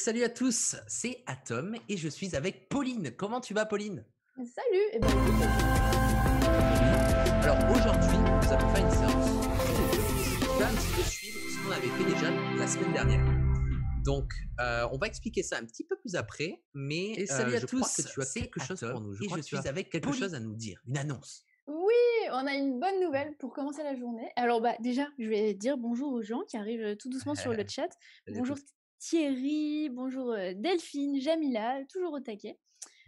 salut à tous, c'est Atom et je suis avec Pauline. Comment tu vas Pauline Salut eh ben, Alors aujourd'hui, nous allons faire une séance de un petit peu suivre ce qu'on avait fait déjà la semaine dernière. Donc, euh, on va expliquer ça un petit peu plus après, mais et euh, salut à je tous, que tu as quelque chose pour nous. Je suis avec quelque chose à nous dire, une annonce. Oui, on a une bonne nouvelle pour commencer la journée. Alors bah déjà, je vais dire bonjour aux gens qui arrivent tout doucement sur le chat. Bonjour Thierry, bonjour euh, Delphine, Jamila, toujours au taquet.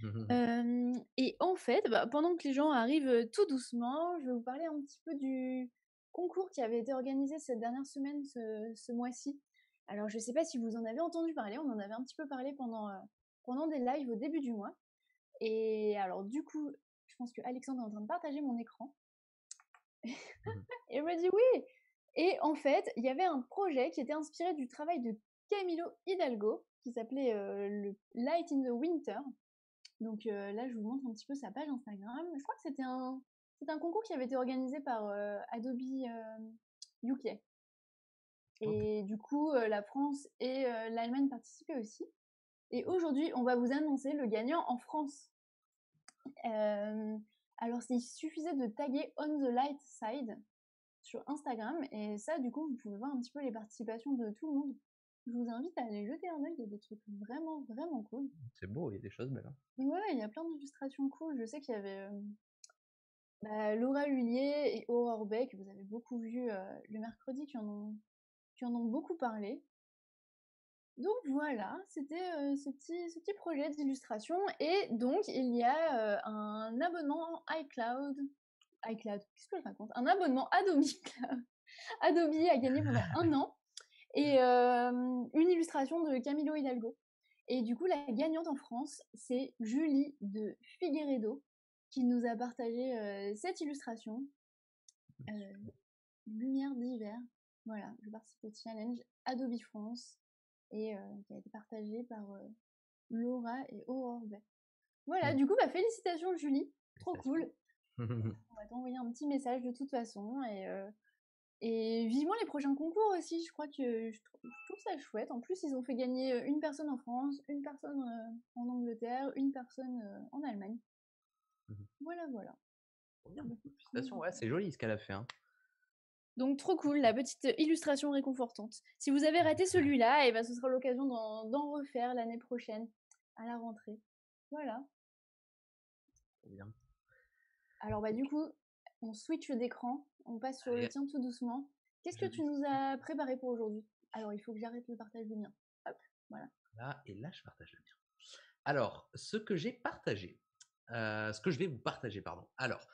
Mmh et en fait, bah, pendant que les gens arrivent tout doucement, je vais vous parler un petit peu du concours qui avait été organisé cette dernière semaine, ce, mois-ci. Alors, je ne sais pas si vous en avez entendu parler, on en avait un petit peu parlé pendant, pendant des lives au début du mois. Et alors, du coup, je pense que Alexandre est en train de partager mon écran. Mmh et il me dit oui. Et en fait, il y avait un projet qui était inspiré du travail de Camilo Hidalgo, qui s'appelait euh, le Light in the Winter. Donc euh, là, je vous montre un petit peu sa page Instagram. Je crois que c'était un, concours qui avait été organisé par euh, Adobe UK. Et du coup, la France et l'Allemagne participaient aussi. Et aujourd'hui, on va vous annoncer le gagnant en France. alors, il suffisait de taguer On the Light Side sur Instagram. Et ça, du coup, vous pouvez voir un petit peu les participations de tout le monde je vous invite à aller jeter un œil, il y a des trucs vraiment, vraiment cool. C'est beau, il y a des choses belles. Hein. Ouais, il y a plein d'illustrations cool. Je sais qu'il y avait euh, bah, Laura Hullier et Aurore Bay, que vous avez beaucoup vu euh, le mercredi, qui en, ont, en ont beaucoup parlé. Donc voilà, c'était euh, ce, petit, ce petit projet d'illustration. Et donc, il y a un abonnement iCloud. iCloud, qu'est-ce que je raconte Un abonnement Adobe Adobe a gagné pendant un an et une illustration de Camilo Hidalgo. Et du coup, la gagnante en France, c'est Julie de Figueredo, qui nous a partagé cette illustration. Lumière d'hiver. Voilà, je participe au challenge Adobe France et qui a été partagé par Laura et Aurore Voilà, du coup, bah, félicitations Julie, trop cool. On va t'envoyer un petit message de toute façon et et vivement les prochains concours aussi, je crois que je trouve, ça chouette. En plus, ils ont fait gagner euh, une personne en France, une personne euh, en Angleterre, une personne euh, en Allemagne. Mhm. Voilà, voilà. ouais, c'est joli ce qu'elle a fait. Hein. Donc trop cool, la petite illustration réconfortante. Si vous avez raté celui-là, eh ben, ce sera l'occasion d'en refaire l'année prochaine, à la rentrée. Voilà. Bien. Alors bah du coup, on switch d'écran on passe sur le tien tout doucement. Qu'est-ce que tu nous as préparé pour aujourd'hui Alors, il faut que j'arrête le partage du mien. Hop, voilà. Là, et là, je partage le mien. Alors, ce que j'ai partagé, euh, ce que je vais vous partager, pardon. Alors,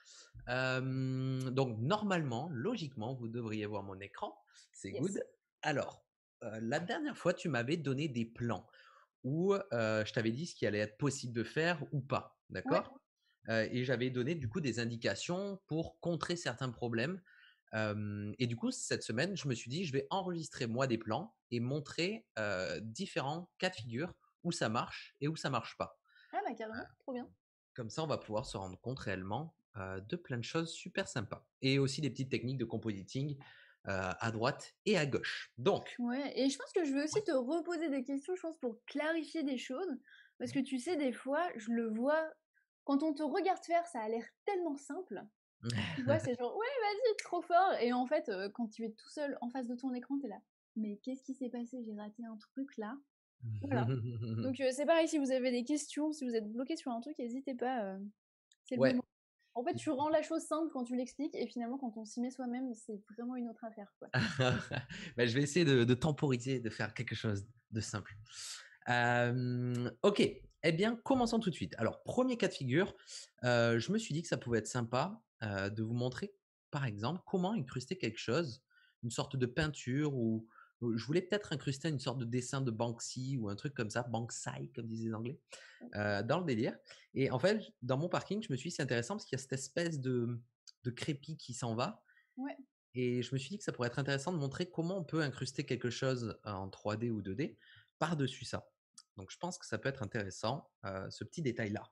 euh, donc normalement, logiquement, vous devriez voir mon écran. C'est good. Alors, euh, la dernière fois, tu m'avais donné des plans où je t'avais dit ce qui allait être possible de faire ou pas. D'accord euh, et j'avais donné du coup des indications pour contrer certains problèmes. et du coup, cette semaine, je me suis dit, je vais enregistrer moi des plans et montrer différents cas de figure où ça marche et où ça marche pas. Ah bah carrément, trop bien. Comme ça, on va pouvoir se rendre compte réellement de plein de choses super sympas. Et aussi des petites techniques de compositing à droite et à gauche. Donc. Ouais, et je pense que je vais aussi te reposer des questions, je pense, pour clarifier des choses. Parce mmh. que tu sais, des fois, je le vois quand on te regarde faire, ça a l'air tellement simple. tu vois, c'est genre, ouais, vas-y, trop fort. Et en fait, euh, quand tu es tout seul en face de ton écran, tu es là, mais qu'est-ce qui s'est passé J'ai raté un truc là. Voilà. Donc, euh, c'est pareil, si vous avez des questions, si vous êtes bloqué sur un truc, n'hésitez pas. Euh, c'est le moment. En fait, tu rends la chose simple quand tu l'expliques et finalement, quand on s'y met soi-même, c'est vraiment une autre affaire. Quoi. Bah, je vais essayer de, temporiser, de faire quelque chose de simple. Euh, ok, eh bien, commençons tout de suite. Alors, premier cas de figure, euh, je me suis dit que ça pouvait être sympa euh, de vous montrer, par exemple, comment incruster quelque chose, une sorte de peinture ou je voulais peut-être incruster une sorte de dessin de Banksy ou un truc comme ça, Banksy, comme disent les Anglais, euh, dans le délire. Et en fait, dans mon parking, je me suis dit c'est intéressant parce qu'il y a cette espèce de, de crépi qui s'en va. Et je me suis dit que ça pourrait être intéressant de montrer comment on peut incruster quelque chose en 3D ou 2D par-dessus ça. Donc, je pense que ça peut être intéressant, euh, ce petit détail-là. Mmh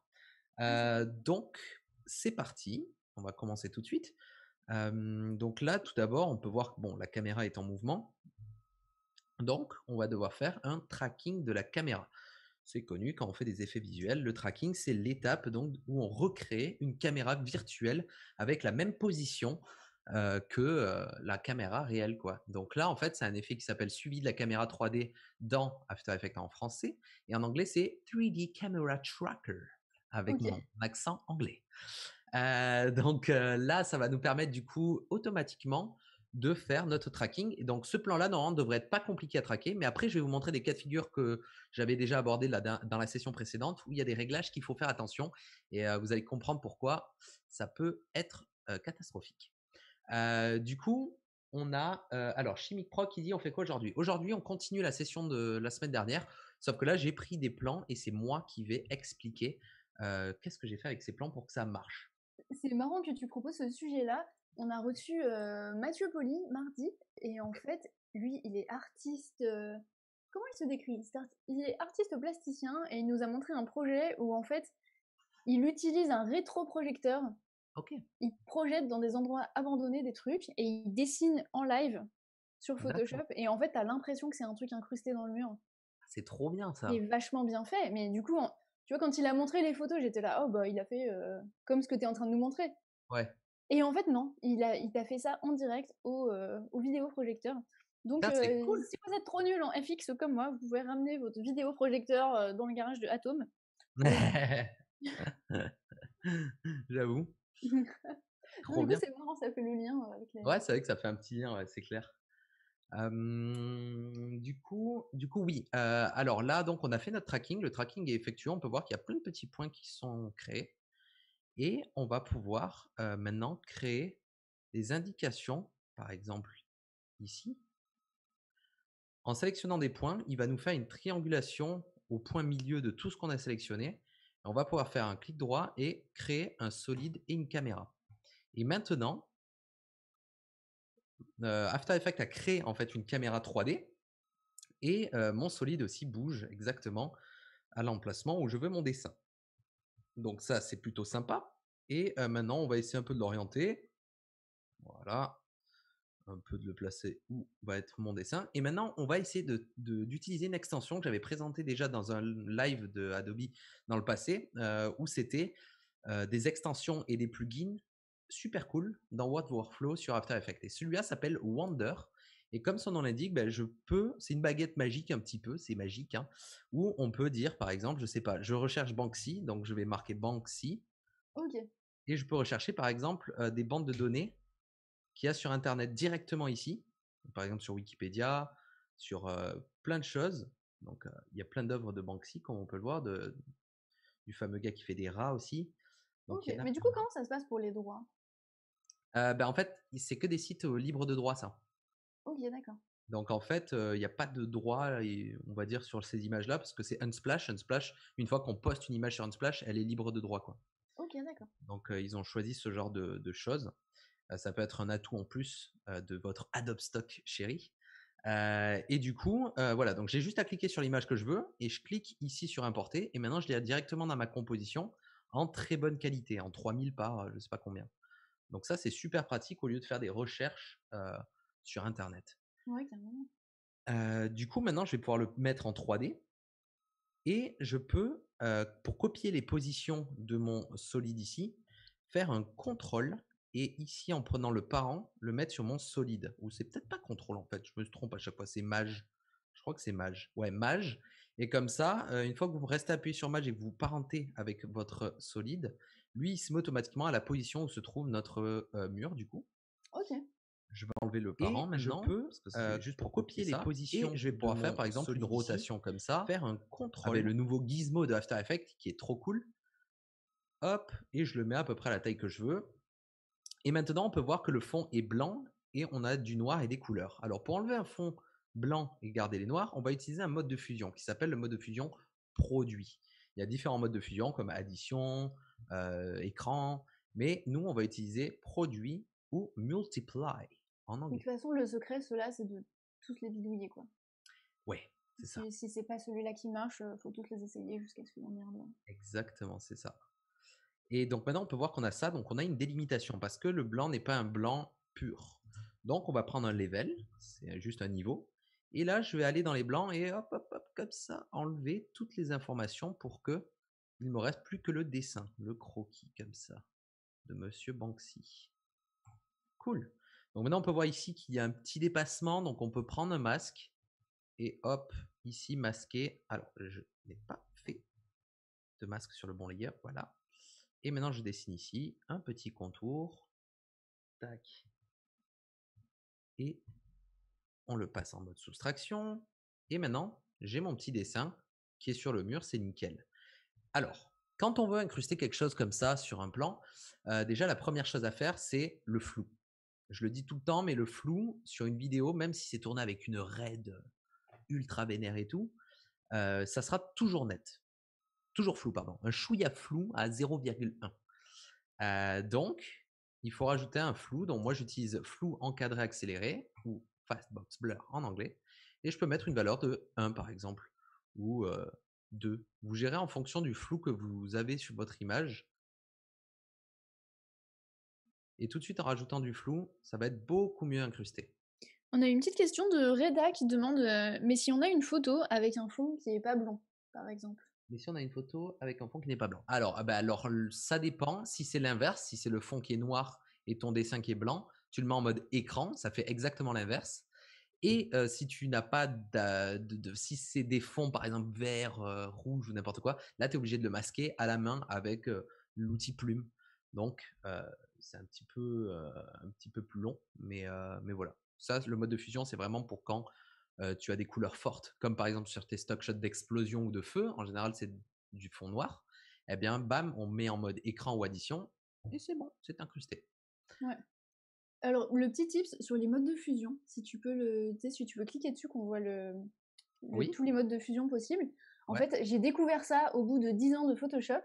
euh, donc, c'est parti. On va commencer tout de suite. donc là, tout d'abord, on peut voir que bon, la caméra est en mouvement. Donc, on va devoir faire un tracking de la caméra. C'est connu quand on fait des effets visuels. Le tracking, c'est l'étape donc où on recrée une caméra virtuelle avec la même position euh, que euh, la caméra réelle. Quoi. Donc là, en fait, c'est un effet qui s'appelle suivi de la caméra 3D dans After Effects en français. Et en anglais, c'est 3D Camera Tracker, avec mon accent anglais. Euh, donc là, ça va nous permettre du coup automatiquement de faire notre tracking. Et donc ce plan-là, normalement, devrait être pas compliqué à traquer. Mais après, je vais vous montrer des cas de figure que j'avais déjà abordé là, dans la session précédente, où il y a des réglages qu'il faut faire attention. Et vous allez comprendre pourquoi ça peut être catastrophique du coup, on a alors Chimique Pro qui dit on fait quoi aujourd'hui Aujourd'hui, on continue la session de la semaine dernière, sauf que là j'ai pris des plans et c'est moi qui vais expliquer qu'est-ce que j'ai fait avec ces plans pour que ça marche. C'est marrant que tu proposes ce sujet-là. On a reçu Mathieu Poli mardi et en fait, lui, il est artiste. Comment il se décrit Il est artiste plasticien et il nous a montré un projet où en fait, il utilise un rétroprojecteur il projette dans des endroits abandonnés des trucs et il dessine en live sur Photoshop. Et en fait, t'as l'impression que c'est un truc incrusté dans le mur. Ah, c'est trop bien ça. C'est vachement bien fait. Mais du coup, tu vois, quand il a montré les photos, j'étais là, oh bah il a fait euh, comme ce que tu es en train de nous montrer. Ouais. Et en fait, non, il t'a il a fait ça en direct au, euh, au vidéoprojecteur. Donc, ah, euh, cool. si vous êtes trop nul en FX comme moi, vous pouvez ramener votre vidéoprojecteur dans le garage de Atom. J'avoue. du coup, c'est marrant, ça fait le lien euh, Ouais, c'est vrai que ça fait un petit lien, c'est clair. du coup, du coup, oui. alors là, donc, on a fait notre tracking. Le tracking est effectué. On peut voir qu'il y a plein de petits points qui sont créés, et on va pouvoir maintenant créer des indications. Par exemple, ici, en sélectionnant des points, il va nous faire une triangulation au point milieu de tout ce qu'on a sélectionné, on va pouvoir faire un clic droit et créer un solide et une caméra. Et maintenant, euh, After Effects a créé en fait une caméra 3D et euh, mon solide aussi bouge exactement à l'emplacement où je veux mon dessin. Donc ça, c'est plutôt sympa. Et euh, maintenant, on va essayer un peu de l'orienter. Voilà, un peu de le placer où va être mon dessin. Et maintenant, on va essayer d'utiliser de, une extension que j'avais présentée déjà dans un live de Adobe dans le passé, euh, où c'était euh, des extensions et des plugins super cool dans What Workflow sur After Effects. Et celui-là s'appelle Wonder. Et comme son nom l'indique, ben, je peux, c'est une baguette magique un petit peu, c'est magique, hein, où on peut dire, par exemple, je sais pas, je recherche Banksy, donc je vais marquer Banksy. Ok. Et je peux rechercher, par exemple, euh, des bandes de données qu'il y a sur Internet directement ici, par exemple sur Wikipédia, sur plein de choses. Donc, il y a plein d'œuvres de Banksy, comme on peut le voir, de, du fameux gars qui fait des rats aussi. Donc, Mais du coup, comment ça se passe pour les droits ben, En fait, c'est que des sites libres de droits. ça. Ok, d'accord. Donc, en fait, il n'y a pas de droit, on va dire, sur ces images-là, parce que c'est Unsplash. Unsplash, une fois qu'on poste une image sur Unsplash, elle est libre de droit, quoi. Ok, d'accord. Donc, ils ont choisi ce genre de choses ça peut être un atout en plus de votre Adobe Stock chérie. et du coup, voilà, donc j'ai juste à cliquer sur l'image que je veux et je clique ici sur importer et maintenant je l'ai directement dans ma composition en très bonne qualité, en 3000 par je sais pas combien. Donc ça c'est super pratique au lieu de faire des recherches sur internet. Oui, carrément. du coup, maintenant je vais pouvoir le mettre en 3D et je peux, pour copier les positions de mon solide ici, faire un contrôle et ici, en prenant le parent, le mettre sur mon solide. Ou c'est peut-être pas contrôle, en fait. Je me trompe à chaque fois. C'est mage. Je crois que c'est mage. Ouais, mage. Et comme ça, euh, une fois que vous restez appuyé sur mage et que vous parentez avec votre solide, lui, il se met automatiquement à la position où se trouve notre euh, mur, du coup. Ok. Je vais enlever le parent et maintenant. Je peux, euh, juste pour copier les positions. Et je vais pouvoir faire, par exemple, une rotation comme ça. Faire un contrôle. Avec le nouveau gizmo de After Effects qui est trop cool. Hop, et je le mets à peu près à la taille que je veux. Et maintenant, on peut voir que le fond est blanc et on a du noir et des couleurs. Alors, pour enlever un fond blanc et garder les noirs, on va utiliser un mode de fusion qui s'appelle le mode de fusion produit. Il y a différents modes de fusion comme addition, euh, écran, mais nous, on va utiliser produit ou multiply en anglais. De toute façon, le secret, cela, c'est de tous les bidouiller, quoi. Ouais, c'est ça. Si, si c'est pas celui-là qui marche, euh, faut toutes les essayer jusqu'à ce qu'il en ait un. Exactement, c'est ça. Et donc maintenant, on peut voir qu'on a ça. Donc on a une délimitation parce que le blanc n'est pas un blanc pur. Donc on va prendre un level, c'est juste un niveau. Et là, je vais aller dans les blancs et hop, hop, hop, comme ça, enlever toutes les informations pour que il me reste plus que le dessin, le croquis comme ça, de Monsieur Banksy. Cool. Donc maintenant, on peut voir ici qu'il y a un petit dépassement, donc on peut prendre un masque et hop, ici masquer. Alors, je n'ai pas fait de masque sur le bon layer, voilà. Et maintenant, je dessine ici un petit contour. Tac. Et on le passe en mode soustraction. Et maintenant, j'ai mon petit dessin qui est sur le mur, c'est nickel. Alors, quand on veut incruster quelque chose comme ça sur un plan, euh, déjà la première chose à faire, c'est le flou. Je le dis tout le temps, mais le flou sur une vidéo, même si c'est tourné avec une raide ultra vénère et tout, euh, ça sera toujours net toujours flou, pardon, un chouïa flou à 0,1. Euh, donc, il faut rajouter un flou. Donc, moi, j'utilise flou encadré accéléré ou fastbox blur en anglais. Et je peux mettre une valeur de 1 par exemple ou 2. Euh, vous gérez en fonction du flou que vous avez sur votre image. Et tout de suite, en rajoutant du flou, ça va être beaucoup mieux incrusté. On a une petite question de Reda qui demande euh, Mais si on a une photo avec un fond qui n'est pas blanc, par exemple, mais si on a une photo avec un fond qui n'est pas blanc. Alors, ah ben alors ça dépend. Si c'est l'inverse, si c'est le fond qui est noir et ton dessin qui est blanc, tu le mets en mode écran, ça fait exactement l'inverse. Et mmh. euh, si tu n'as pas de, si c'est des fonds par exemple vert, euh, rouge ou n'importe quoi, là tu es obligé de le masquer à la main avec euh, l'outil plume. Donc c'est un petit peu un petit peu plus long, mais mais voilà. Ça, le mode de fusion, c'est vraiment pour quand euh, tu as des couleurs fortes, comme par exemple sur tes stock shots d'explosion ou de feu, en général c'est du fond noir, eh bien bam, on met en mode écran ou addition, et c'est bon, c'est incrusté. Alors le petit tips sur les modes de fusion, si tu peux le, si tu veux cliquer dessus qu'on voit le, tous les modes de fusion possibles. En fait, j'ai découvert ça au bout de 10 ans de Photoshop.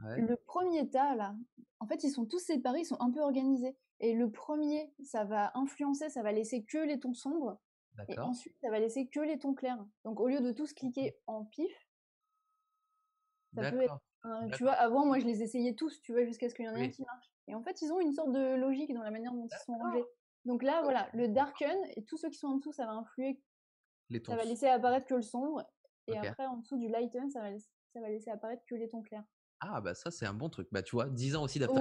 Le premier tas là, en fait, ils sont tous séparés, ils sont un peu organisés. Et le premier, ça va influencer, ça va laisser que les tons sombres. Et ensuite, ça va laisser que les tons clairs. Donc, au lieu de tous cliquer en pif, ça peut être, tu vois, avant, moi, je les essayais tous, tu vois, jusqu'à ce qu'il y en ait un qui marche. Et en fait, ils ont une sorte de logique dans la manière dont ils sont rangés. Donc là, voilà, le darken et tous ceux qui sont en dessous, ça va influer. Les Ça va laisser apparaître que le sombre. Et après, en dessous du lighten, ça va, ça va laisser apparaître que les tons clairs. Ah, bah ça, c'est un bon truc. Bah, tu vois, 10 ans aussi d'après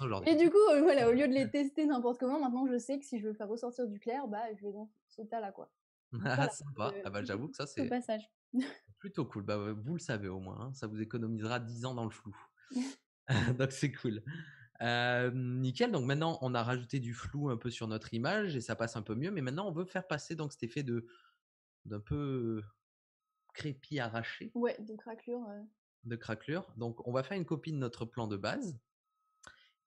aujourd'hui. Et du coup, euh, voilà, au lieu de les tester n'importe comment, maintenant, je sais que si je veux faire ressortir du clair, bah, je vais donc ce à là quoi. Ah, sympa. Euh, ah, bah, j'avoue que ça, c'est plutôt cool. Bah, vous le savez au moins, hein, ça vous économisera 10 ans dans le flou. donc, c'est cool. nickel. Donc, maintenant, on a rajouté du flou un peu sur notre image et ça passe un peu mieux. Mais maintenant, on veut faire passer donc cet effet de d'un peu crépi arraché. Ouais, de craquelure. De craquelure. Donc, on va faire une copie de notre plan de base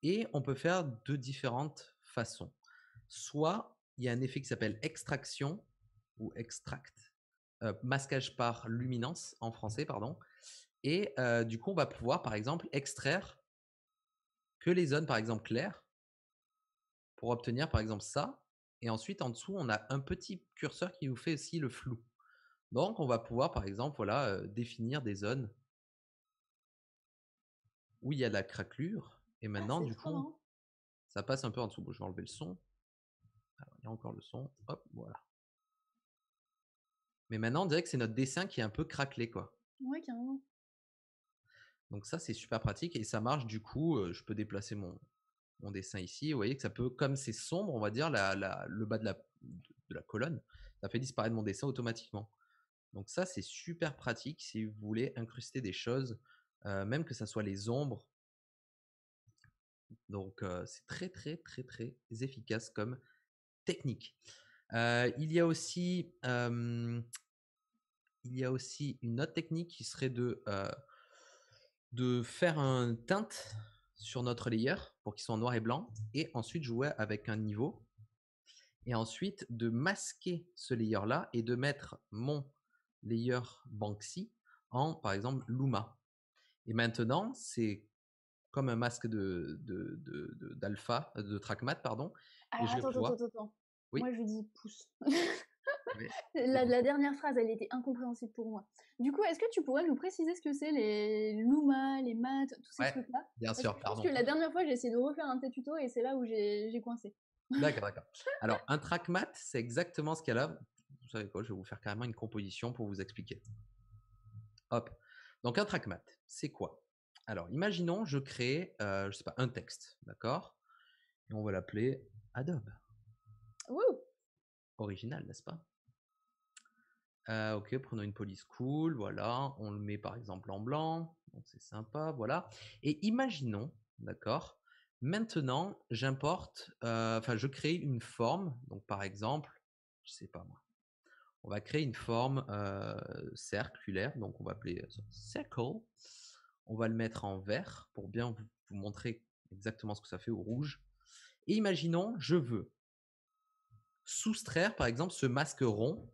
et on peut faire de différentes façons. Soit il y a un effet qui s'appelle extraction ou extract, euh, masquage par luminance en français, pardon. Et euh, du coup, on va pouvoir, par exemple, extraire que les zones, par exemple, claires pour obtenir, par exemple, ça. Et ensuite, en dessous, on a un petit curseur qui nous fait aussi le flou. Donc, on va pouvoir, par exemple, voilà, euh, définir des zones où il y a de la craquelure. Et ah, maintenant, du coup, ça passe un peu en dessous. je vais enlever le son il y a encore le son. Hop, voilà. Mais maintenant, on dirait que c'est notre dessin qui est un peu craquelé, quoi. Ouais, carrément. Donc ça, c'est super pratique et ça marche. Du coup, euh, je peux déplacer mon, dessin ici. Vous voyez que ça peut, comme c'est sombre, on va dire, la, le bas de la, colonne, ça fait disparaître mon dessin automatiquement. Donc ça, c'est super pratique si vous voulez incruster des choses, euh, même que ce soit les ombres. Donc euh, c'est très, très, très, très efficace comme technique. Euh, il y a aussi il y a aussi une autre technique qui serait de, euh, de faire un teinte sur notre layer pour qu'il soit noir et blanc et ensuite jouer avec un niveau et ensuite de masquer ce layer là et de mettre mon layer Banksy en par exemple Luma. Et maintenant, c'est comme un masque de, d'alpha, de, de, de trackmat, pardon, alors attends, attends, attends, Moi, je dis pouce. la, dernière phrase, elle était incompréhensible pour moi. Du coup, est-ce que tu pourrais nous préciser ce que c'est les Luma, les maths, tous ces trucs-là Bien sûr, pardon. Parce que la dernière fois, j'ai essayé de refaire un de tes et c'est là où j'ai coincé. D'accord, d'accord. Alors, un track math, c'est exactement ce qu'il a Vous savez quoi Je vais vous faire carrément une composition pour vous expliquer. Hop. Donc, un track math, c'est quoi Alors, imaginons, je crée, euh, je sais pas, un texte, d'accord Et on va l'appeler Adobe. Original, n'est-ce pas euh, ok, prenons une police cool, voilà, on le met par exemple en blanc, donc c'est sympa, voilà. Et imaginons, d'accord, maintenant j'importe, euh, enfin je crée une forme, donc par exemple, je sais pas moi, on va créer une forme euh, circulaire, donc on va appeler ça circle, on va le mettre en vert pour bien vous montrer exactement ce que ça fait au rouge, imaginons, je veux soustraire, par exemple, ce masque rond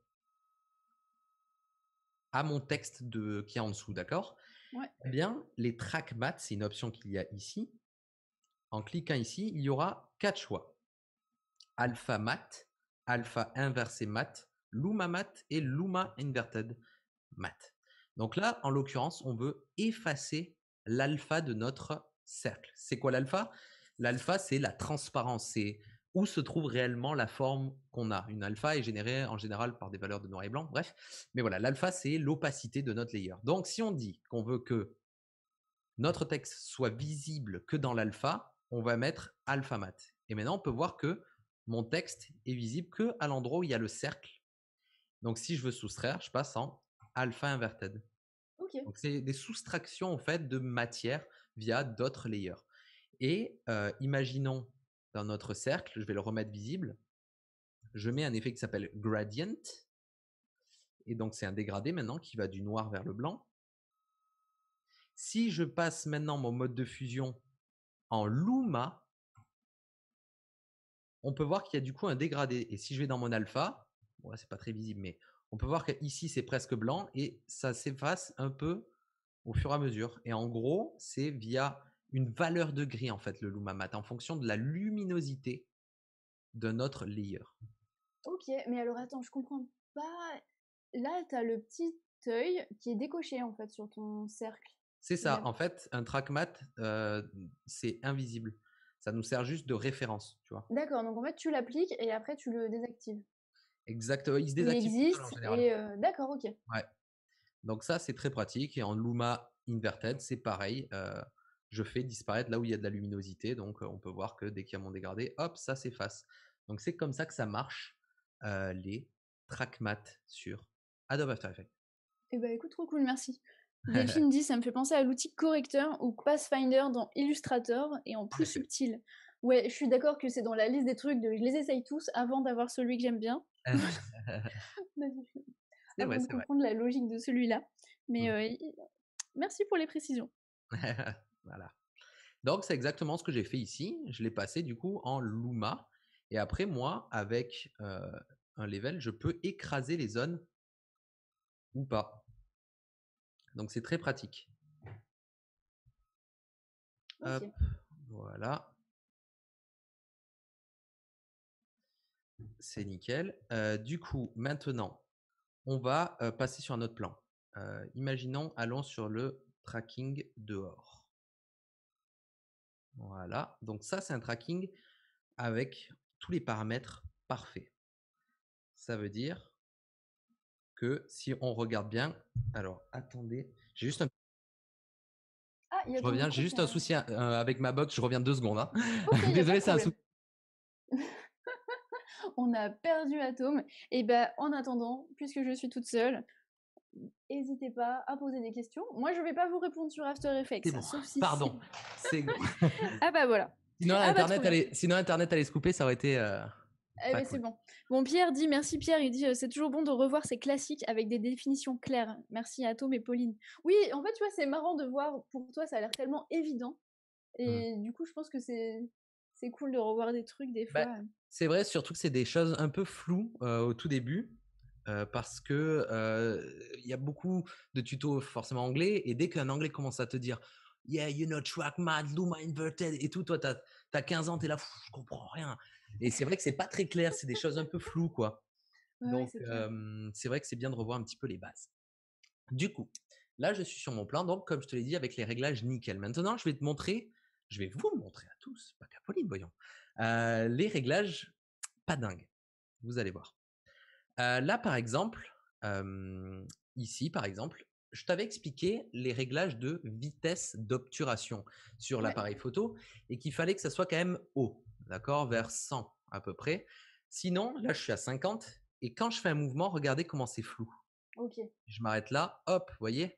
à mon texte de, qui est en dessous, d'accord eh bien, les track maths, c'est une option qu'il y a ici. En cliquant ici, il y aura quatre choix. Alpha mat, alpha inversé mat, luma mat et luma inverted mat. Donc là, en l'occurrence, on veut effacer l'alpha de notre cercle. C'est quoi l'alpha L'alpha, c'est la transparence, c'est où se trouve réellement la forme qu'on a. Une alpha est générée en général par des valeurs de noir et blanc, bref. Mais voilà, l'alpha, c'est l'opacité de notre layer. Donc si on dit qu'on veut que notre texte soit visible que dans l'alpha, on va mettre alpha mat. Et maintenant, on peut voir que mon texte est visible que à l'endroit où il y a le cercle. Donc si je veux soustraire, je passe en alpha inverted. Donc c'est des soustractions en fait de matière via d'autres layers. Et imaginons dans notre cercle, je vais le remettre visible, je mets un effet qui s'appelle gradient. Et donc c'est un dégradé maintenant qui va du noir vers le blanc. Si je passe maintenant mon mode de fusion en luma, on peut voir qu'il y a du coup un dégradé. Et si je vais dans mon alpha, c'est pas très visible, mais on peut voir qu'ici c'est presque blanc et ça s'efface un peu au fur et à mesure. Et en gros, c'est via une valeur de gris en fait le matte en fonction de la luminosité de notre layer. Ok, mais alors attends, je comprends pas. Là, tu as le petit œil qui est décoché en fait sur ton cercle. C'est ça, en fait, un trackmat, euh, c'est invisible. Ça nous sert juste de référence, tu vois. D'accord, donc en fait, tu l'appliques et après, tu le désactives. Exactement, euh, il se désactive. Il existe, et euh, d'accord, ok. Ouais. Donc ça, c'est très pratique. Et en Luma Inverted, c'est pareil. Euh, je fais disparaître là où il y a de la luminosité. Donc, on peut voir que dès qu'il y a mon dégradé, hop, ça s'efface. Donc, c'est comme ça que ça marche les trackmats sur Adobe After Effects. Eh ben, écoute, trop cool, merci. Delphine dit, ça me fait penser à l'outil correcteur ou Pathfinder dans Illustrator et en plus subtil. Ouais, je suis d'accord que c'est dans la liste des trucs je les essaye tous avant d'avoir celui que j'aime bien. avant vrai, de comprendre la logique de celui-là. Mais mmh. merci pour les précisions. Voilà. Donc, c'est exactement ce que j'ai fait ici. Je l'ai passé du coup en Luma. Et après, moi, avec euh, un level, je peux écraser les zones ou pas. Donc, c'est très pratique. voilà. C'est nickel. Euh, du coup, maintenant, on va euh, passer sur un autre plan. imaginons, allons sur le tracking dehors. Voilà, donc ça c'est un tracking avec tous les paramètres parfaits. Ça veut dire que si on regarde bien, alors attendez, j'ai juste un ah, je j'ai juste un souci euh, avec ma box, je reviens deux secondes. Hein. Désolé, c'est un souci. on a perdu Atom. Et eh ben, en attendant, puisque je suis toute seule, n'hésitez pas à poser des questions. Moi, je ne vais pas vous répondre sur After Effects. Pardon. ah bah voilà. Sinon, ah bah, Internet, allait... Sinon, Internet allait se couper, ça aurait été. Euh, eh ben, c'est bon. Bon, Pierre dit merci Pierre, il dit euh, c'est toujours bon de revoir ces classiques avec des définitions claires. Merci à Tom et Pauline. Oui, en fait, tu vois, c'est marrant de voir, pour toi, ça a l'air tellement évident. Et mmh. du coup, je pense que c'est c'est cool de revoir des trucs des bah, fois. c'est vrai, surtout que c'est des choses un peu floues euh, au tout début parce que il y a beaucoup de tutos forcément anglais et dès qu'un anglais commence à te dire Yeah, you know, track mad, Luma inverted et tout, toi, tu as 15 ans, es là, je comprends rien. Et c'est vrai que c'est pas très clair, c'est des choses un peu floues, quoi. Donc, c'est vrai que c'est bien de revoir un petit peu les bases. Du coup, là, je suis sur mon plan, donc, comme je te l'ai dit, avec les réglages nickel. Maintenant, je vais te montrer, je vais vous montrer à tous, pas qu'à Pauline, voyons, les réglages pas dingues. Vous allez voir là, par exemple, ici, par exemple, je t'avais expliqué les réglages de vitesse d'obturation sur l'appareil photo et qu'il fallait que ça soit quand même haut, d'accord, vers 100 à peu près. Sinon, là, je suis à 50 et quand je fais un mouvement, regardez comment c'est flou. Ok. Je m'arrête là, hop, vous voyez,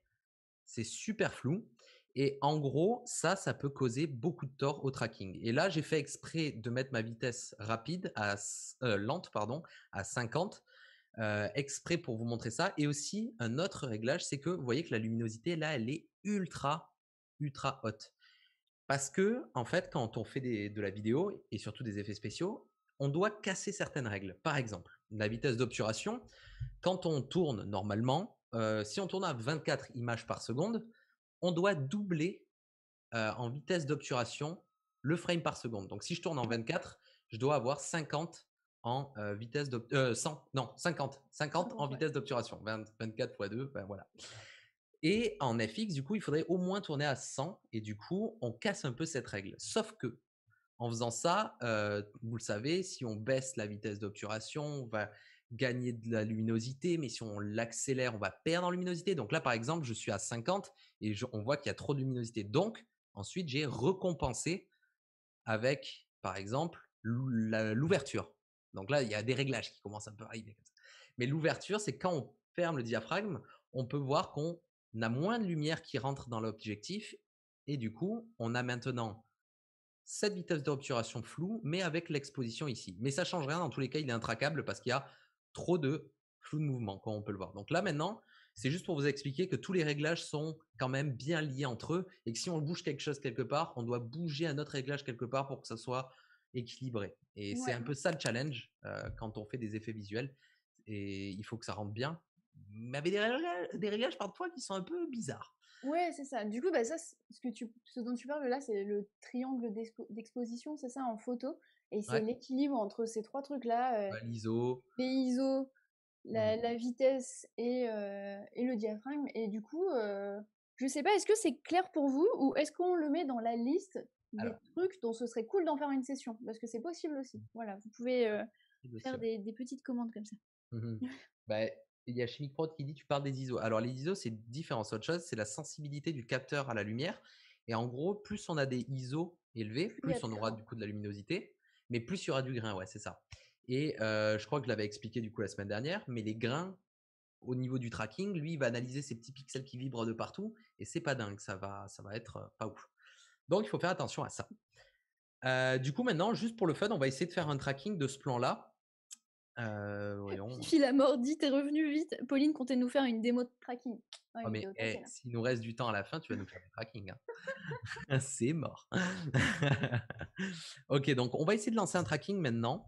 c'est super flou. Et en gros, ça, ça peut causer beaucoup de tort au tracking. Et là, j'ai fait exprès de mettre ma vitesse rapide à lente, pardon, à 50 euh, exprès pour vous montrer ça. Et aussi, un autre réglage, c'est que vous voyez que la luminosité, là, elle est ultra, ultra haute. Parce que, en fait, quand on fait de la vidéo et surtout des effets spéciaux, on doit casser certaines règles. Par exemple, la vitesse d'obturation, quand on tourne normalement, euh, si on tourne à 24 images par seconde, on doit doubler euh, en vitesse d'obturation le frame par seconde. Donc si je tourne en 24, je dois avoir 50 en vitesse de 100, non, 50, 50 en vitesse d'obturation, 24 x 2, voilà. Et en FX, du coup, il faudrait au moins tourner à 100, et du coup, on casse un peu cette règle. Sauf que, en faisant ça, vous le savez, si on baisse la vitesse d'obturation, on va gagner de la luminosité, mais si on l'accélère, on va perdre en luminosité. Donc là, par exemple, je suis à 50, et on voit qu'il y a trop de luminosité. Donc, ensuite, j'ai recompensé avec, par exemple, l'ouverture. Donc là, il y a des réglages qui commencent un peu à arriver. Comme Mais l'ouverture, c'est quand on ferme le diaphragme, on peut voir qu'on a moins de lumière qui rentre dans l'objectif. Et du coup, on a maintenant cette vitesse d'obturation floue, mais avec l'exposition ici. Mais ça ne change rien. Dans tous les cas, il est intracable parce qu'il y a trop de flou de mouvement, comme on peut le voir. Donc là, maintenant, c'est juste pour vous expliquer que tous les réglages sont quand même bien liés entre eux et que si on bouge quelque chose quelque part, on doit bouger un autre réglage quelque part pour que ça soit équilibré. Et c'est un peu ça le challenge euh, quand on fait des effets visuels. Et il faut que ça rentre bien. Mais avec des réglages, des réglages parfois qui sont un peu bizarres. Ouais, c'est ça. Du coup, bah, ça, ce, que tu, dont tu parles là, c'est le triangle d'exposition, c'est ça, en photo. Et c'est l'équilibre entre ces trois trucs-là. Euh, L'ISO. Mmh. la, vitesse et, euh, et, le diaphragme. Et du coup, euh, je sais pas, est-ce que c'est clair pour vous ou est-ce qu'on le met dans la liste des trucs dont ce serait cool d'en faire une session, parce que c'est possible aussi. Mmh. Voilà, vous pouvez euh, faire des, petites commandes comme ça. Mmh bah, il y a Chimique qui dit tu parles des ISO. Alors les ISO, c'est différent. Autre chose, c'est la sensibilité du capteur à la lumière. Et en gros, plus on a des ISO élevés, plus on aura du coup de la luminosité, mais plus il y aura du grain. Ouais, c'est ça. Et euh, je crois que je l'avais expliqué du coup la semaine dernière, mais les grains au niveau du tracking, lui, il va analyser ces petits pixels qui vibrent de partout, et c'est pas dingue. Ça va, ça va être euh, pas ouf. Donc, il faut faire attention à ça. Euh, du coup, maintenant, juste pour le fun, on va essayer de faire un tracking de ce plan-là. Euh, voyons. mort la mordite, t'es revenu vite. Pauline comptait nous faire une démo de tracking. Oh, mais eh, s'il nous reste du temps à la fin, tu vas nous faire un tracking. Hein. C'est mort. ok, donc on va essayer de lancer un tracking maintenant.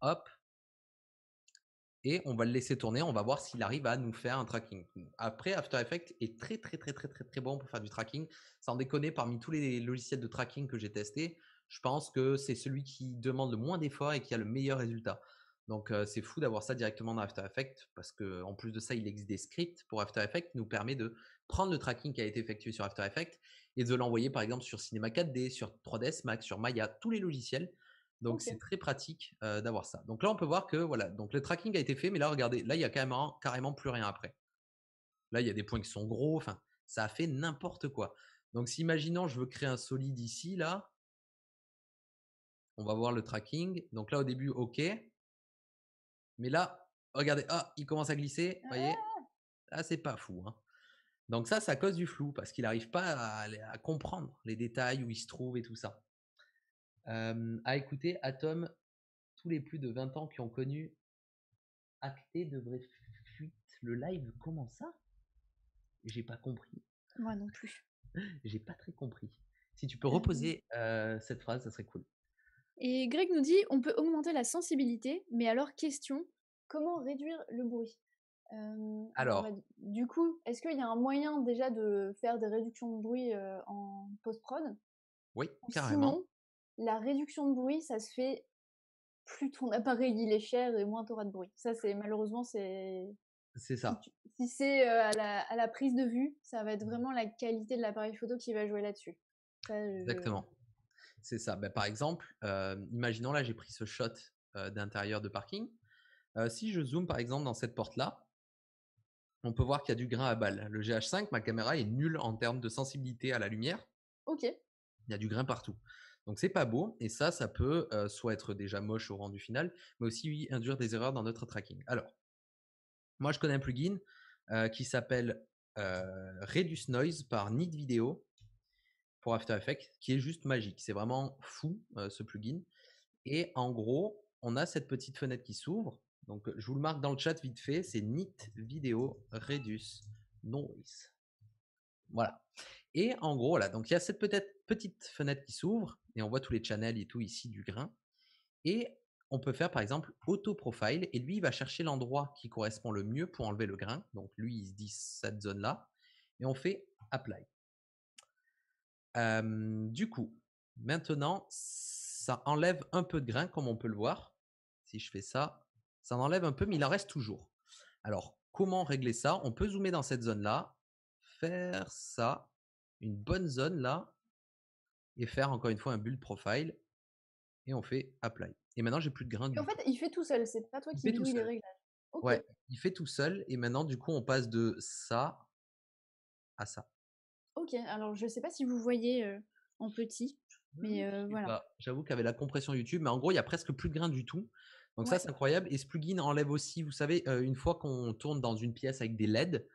Hop et on va le laisser tourner. On va voir s'il arrive à nous faire un tracking. Après, After Effects est très, très, très, très, très, très bon pour faire du tracking. Sans déconner, parmi tous les logiciels de tracking que j'ai testés, je pense que c'est celui qui demande le moins d'efforts et qui a le meilleur résultat. Donc, euh, c'est fou d'avoir ça directement dans After Effects parce qu'en plus de ça, il existe des scripts pour After Effects qui nous permet de prendre le tracking qui a été effectué sur After Effects et de l'envoyer, par exemple, sur Cinema 4D, sur 3ds Max, sur Maya, tous les logiciels donc c'est très pratique euh, d'avoir ça. Donc là on peut voir que voilà, donc le tracking a été fait, mais là regardez, là il y a carrément, plus rien après. Là il y a des points qui sont gros, enfin ça a fait n'importe quoi. Donc si imaginons je veux créer un solide ici, là, on va voir le tracking. Donc là au début ok, mais là regardez, ah il commence à glisser, vous voyez, ah! là c'est pas fou. Hein. Donc ça c'est à cause du flou parce qu'il n'arrive pas à comprendre les détails où il se trouve et tout ça euh, à écouter Atom, tous les plus de 20 ans qui ont connu Acté de vraie fuite. Le live, comment ça J'ai pas compris. Moi non plus. J'ai pas très compris. Si tu peux ah reposer cette phrase, ça serait cool. Et Greg nous dit on peut augmenter la sensibilité, mais alors, question comment réduire le bruit alors, du coup, est-ce qu'il y a un moyen déjà de faire des réductions de bruit en post-prod Oui, carrément la réduction de bruit, ça se fait plus ton appareil est cher et moins tu auras de bruit. Ça, c'est malheureusement, c'est. C'est ça. Si, c'est euh, à, la, prise de vue, ça va être mmh. vraiment la qualité de l'appareil photo qui va jouer là-dessus. Exactement. C'est ça. Bah, par exemple, euh, imaginons là, j'ai pris ce shot euh, d'intérieur de parking. si je zoome par exemple dans cette porte-là, on peut voir qu'il y a du grain à balle. Le GH5, ma caméra est nulle en termes de sensibilité à la lumière. Ok. Il y a du grain partout. Donc c'est pas beau et ça, ça peut soit être déjà moche au rendu final, mais aussi induire des erreurs dans notre tracking. Alors, moi je connais un plugin qui s'appelle Reduce Noise par Nit Video pour After Effects, qui est juste magique. C'est vraiment fou ce plugin. Et en gros, on a cette petite fenêtre qui s'ouvre. Donc je vous le marque dans le chat vite fait, c'est Nit Video Reduce Noise. Voilà. Et en gros, là, donc il y a cette peut-être petite fenêtre qui s'ouvre et on voit tous les channels et tout ici du grain. Et on peut faire par exemple auto profile et lui il va chercher l'endroit qui correspond le mieux pour enlever le grain. Donc lui il se dit cette zone là et on fait apply. du coup, maintenant ça enlève un peu de grain comme on peut le voir. Si je fais ça, ça enlève un peu mais il en reste toujours. Alors comment régler ça On peut zoomer dans cette zone là, faire ça, une bonne zone là et faire encore une fois un build profile et on fait apply. Et maintenant j'ai plus de grain du tout. en fait, il fait tout seul, c'est pas toi qui fais les réglages. Ouais, il fait tout seul et maintenant du coup on passe de ça à ça. Ok, alors je sais pas si vous voyez en petit, mais voilà. J'avoue qu'avec la compression YouTube, mais en gros il y a presque plus de grain du tout. Donc ça c'est incroyable. Et ce plugin enlève aussi, vous savez, une fois qu'on tourne dans une pièce avec des LED,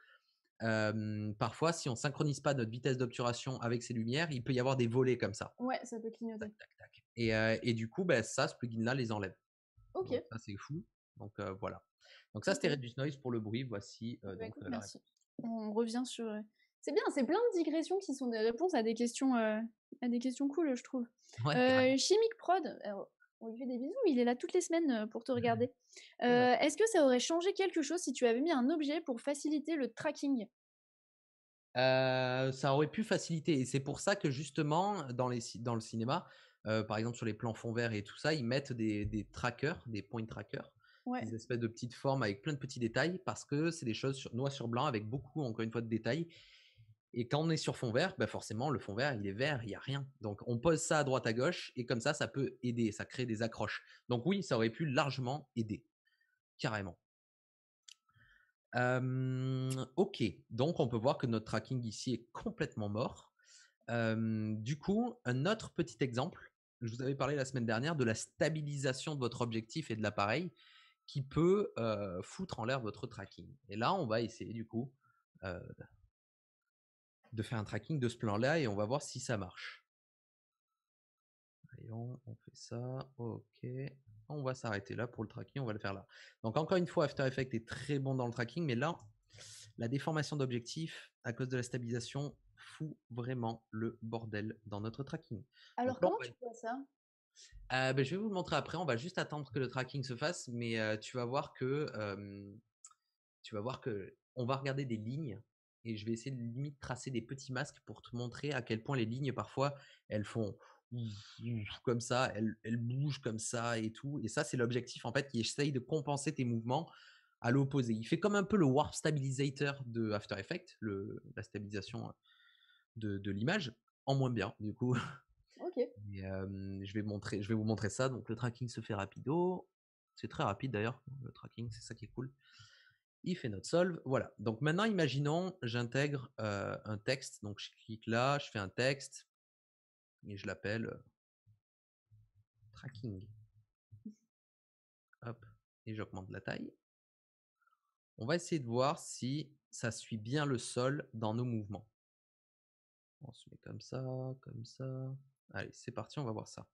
parfois, si on synchronise pas notre vitesse d'obturation avec ces lumières, il peut y avoir des volets comme ça. Ouais, ça peut clignoter. Tac, tac, Et, et, du coup, ben, ça, ce plugin-là les enlève. Ok. ça, c'est fou. Donc voilà. Donc ça, c'était Reduce Noise pour le bruit. Voici. Bah, donc, euh, On revient sur. C'est bien, c'est plein de digressions qui sont des réponses à des questions, à des questions cool, je trouve. Chimique Prod, on lui fait des bisous. Il est là toutes les semaines euh, pour te mmh regarder. Euh, est-ce que ça aurait changé quelque chose si tu avais mis un objet pour faciliter le tracking euh, ça aurait pu faciliter. Et c'est pour ça que justement, dans, les, dans le cinéma, par exemple sur les plans fonds verts et tout ça, ils mettent des, trackers, des point trackers, des espèces de petites formes avec plein de petits détails, parce que c'est des choses sur, noir sur blanc avec beaucoup, encore une fois, de détails. Et quand on est sur fond vert, bah, forcément, le fond vert, il est vert, il n'y a rien. Donc, on pose ça à droite, à gauche, et comme ça, ça peut aider, ça crée des accroches. Donc oui, ça aurait pu largement aider, carrément. ok, donc on peut voir que notre tracking ici est complètement mort. du coup, un autre petit exemple, je vous avais parlé la semaine dernière de la stabilisation de votre objectif et de l'appareil qui peut foutre en l'air votre tracking. Et là, on va essayer du coup de faire un tracking de ce plan-là et on va voir si ça marche. Voyons, on fait ça, ok. On va s'arrêter là pour le tracking, on va le faire là. Donc encore une fois, After Effects est très bon dans le tracking, mais là, la déformation d'objectif à cause de la stabilisation fout vraiment le bordel dans notre tracking. Alors comment tu vois ça euh, ben, je vais vous le montrer après. On va juste attendre que le tracking se fasse, mais euh, tu vas voir que euh, tu vas voir que on va regarder des lignes et je vais essayer de limite tracer des petits masques pour te montrer à quel point les lignes parfois elles font comme ça, elles, elles bougent comme ça et tout. Et ça, c'est l'objectif en fait qui essaye de compenser tes mouvements à l'opposé. Il fait comme un peu le warp stabilizer de After Effects, le, la stabilisation de, de l'image, en moins bien du coup. Ok. Euh, je, vais montrer, je vais vous montrer ça. Donc le tracking se fait rapido. C'est très rapide d'ailleurs, le tracking, c'est ça qui est cool. Il fait notre solve. Voilà. Donc maintenant, imaginons, j'intègre euh, un texte. Donc je clique là, je fais un texte et je l'appelle euh, tracking. Hop, et j'augmente la taille. On va essayer de voir si ça suit bien le sol dans nos mouvements. On se met comme ça, comme ça. Allez, c'est parti, on va voir ça.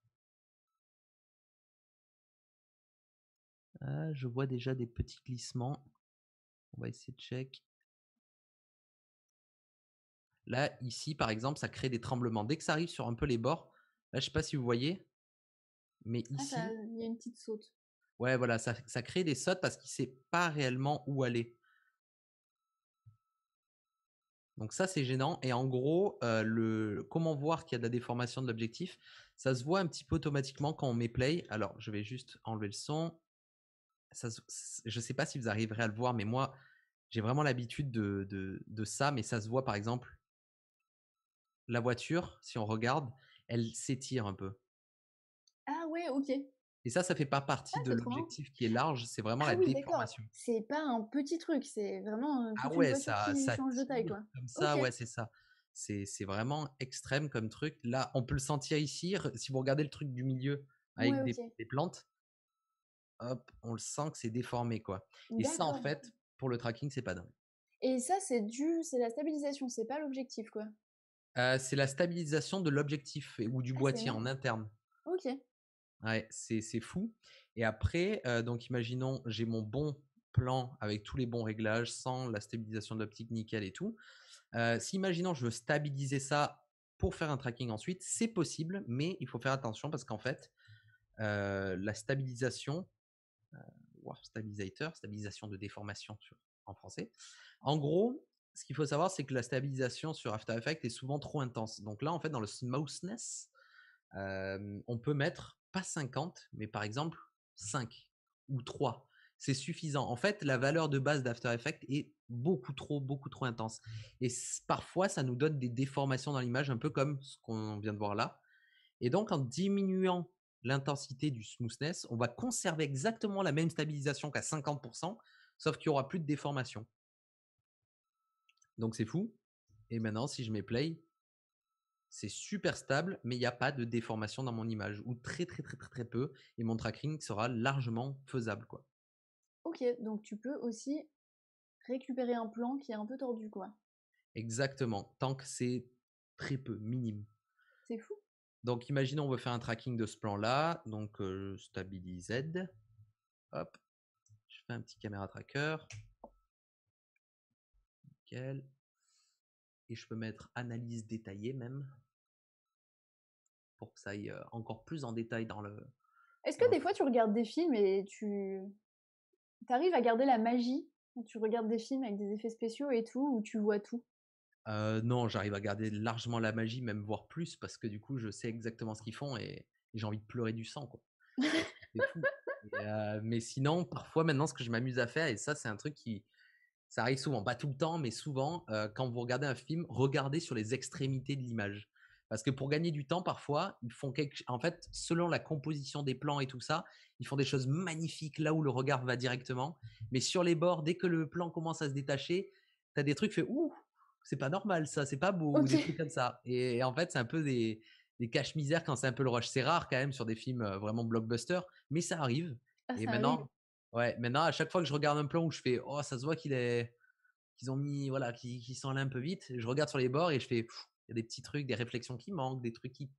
Ah, je vois déjà des petits glissements. On va essayer de check. Là, ici, par exemple, ça crée des tremblements. Dès que ça arrive sur un peu les bords, là, je sais pas si vous voyez, mais ah, ici... Il y a une petite saute. Ouais, voilà, ça, ça crée des sautes parce qu'il sait pas réellement où aller. Donc ça, c'est gênant. Et en gros, euh, le comment voir qu'il y a de la déformation de l'objectif, ça se voit un petit peu automatiquement quand on met play. Alors, je vais juste enlever le son je ne sais pas si vous arriverez à le voir, mais moi, j'ai vraiment l'habitude de, ça, mais ça se voit par exemple, la voiture, si on regarde, elle s'étire un peu. Ah ouais, ok. Et ça, ça fait pas partie ah, de l'objectif qui est large, c'est vraiment la ah déformation. C'est pas un petit truc, c'est vraiment euh, ah ouais, ça, ça change de taille. Quoi. Comme ça, ouais, c'est ça. C'est vraiment extrême comme truc. Là, on peut le sentir ici. Si vous regardez le truc du milieu avec des plantes, hop, on le sent que c'est déformé, quoi. Et ça, en fait, pour le tracking, c'est pas dingue. Et ça, c'est du, c'est la stabilisation, c'est pas l'objectif, quoi. Euh, c'est la stabilisation de l'objectif ou du boîtier en interne. Ok. Ouais, c'est fou. Et après, euh, donc imaginons, j'ai mon bon plan avec tous les bons réglages, sans la stabilisation de l'optique nickel et tout. Euh, si imaginons, je veux stabiliser ça pour faire un tracking ensuite, c'est possible, mais il faut faire attention parce qu'en fait, la stabilisation, warp stabilisation de déformation en français. En gros, ce qu'il faut savoir, c'est que la stabilisation sur After Effects est souvent trop intense. Donc là, en fait, dans le smoothness, on peut mettre pas 50, mais par exemple 5 ou 3. C'est suffisant. En fait, la valeur de base d'After Effects est beaucoup trop, beaucoup trop intense. Et parfois, ça nous donne des déformations dans l'image, un peu comme ce qu'on vient de voir là. Et donc, en diminuant l'intensité du smoothness, on va conserver exactement la même stabilisation qu'à 50%, sauf qu'il n'y aura plus de déformation. Donc c'est fou. Et maintenant, si je mets play, c'est super stable, mais il n'y a pas de déformation dans mon image, ou très très très très très peu, et mon tracking sera largement faisable. quoi. Ok, donc tu peux aussi récupérer un plan qui est un peu tordu, quoi. Exactement, tant que c'est très peu, minime. C'est fou. Donc, imaginons, on veut faire un tracking de ce plan-là. Donc, euh, Z. Hop. Je fais un petit caméra tracker. Nickel. Et je peux mettre analyse détaillée même. Pour que ça aille euh, encore plus en détail dans le. Est-ce que des fois tu regardes des films et tu. t'arrives arrives à garder la magie quand tu regardes des films avec des effets spéciaux et tout, où tu vois tout non, j'arrive à garder largement la magie, même voire plus, parce que du coup, je sais exactement ce qu'ils font et, j'ai envie de pleurer du sang, mais sinon, parfois, maintenant, ce que je m'amuse à faire, et ça, c'est un truc qui, ça arrive souvent, pas tout le temps, mais souvent, quand vous regardez un film, regardez sur les extrémités de l'image. Parce que pour gagner du temps, parfois, ils font En fait, selon la composition des plans et tout ça, ils font des choses magnifiques là où le regard va directement. Mais sur les bords, dès que le plan commence à se détacher, tu as des trucs fait ouf c'est pas normal ça, c'est pas beau, trucs comme ça. Et, en fait, c'est un peu des, des caches-misères quand c'est un peu le rush. C'est rare quand même sur des films euh, vraiment blockbuster, mais ça arrive. Ah, et maintenant, ouais, maintenant, à chaque fois que je regarde un plan où je fais, oh, ça se voit qu'il est, qu'ils ont mis, voilà, qu'ils sont allés un peu vite, je regarde sur les bords et je fais, il y a des petits trucs, des réflexions qui manquent, des trucs qui,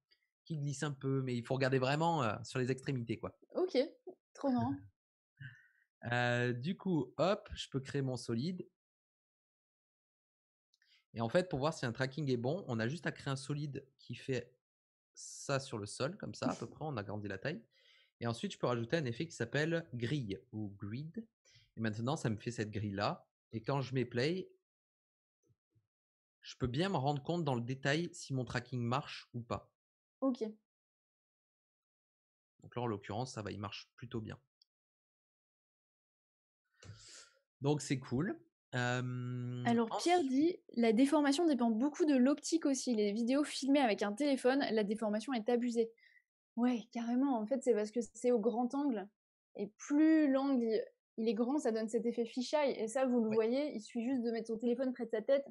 glissent un peu, mais il faut regarder vraiment euh, sur les extrémités, quoi. Ok, trop bien euh, du coup, hop, je peux créer mon solide et en fait, pour voir si un tracking est bon, on a juste à créer un solide qui fait ça sur le sol, comme ça à peu près, on a grandi la taille. Et ensuite, je peux rajouter un effet qui s'appelle grille ou grid. Et maintenant, ça me fait cette grille-là. Et quand je mets play, je peux bien me rendre compte dans le détail si mon tracking marche ou pas. Ok. Donc là, en l'occurrence, ça va, il marche plutôt bien. Donc c'est cool. Alors Pierre dit, la déformation dépend beaucoup de l'optique aussi. Les vidéos filmées avec un téléphone, la déformation est abusée. Ouais, carrément. En fait, c'est parce que c'est au grand angle. Et plus l'angle il est grand, ça donne cet effet fisheye. Et ça, vous le voyez, il suffit juste de mettre son téléphone près de sa tête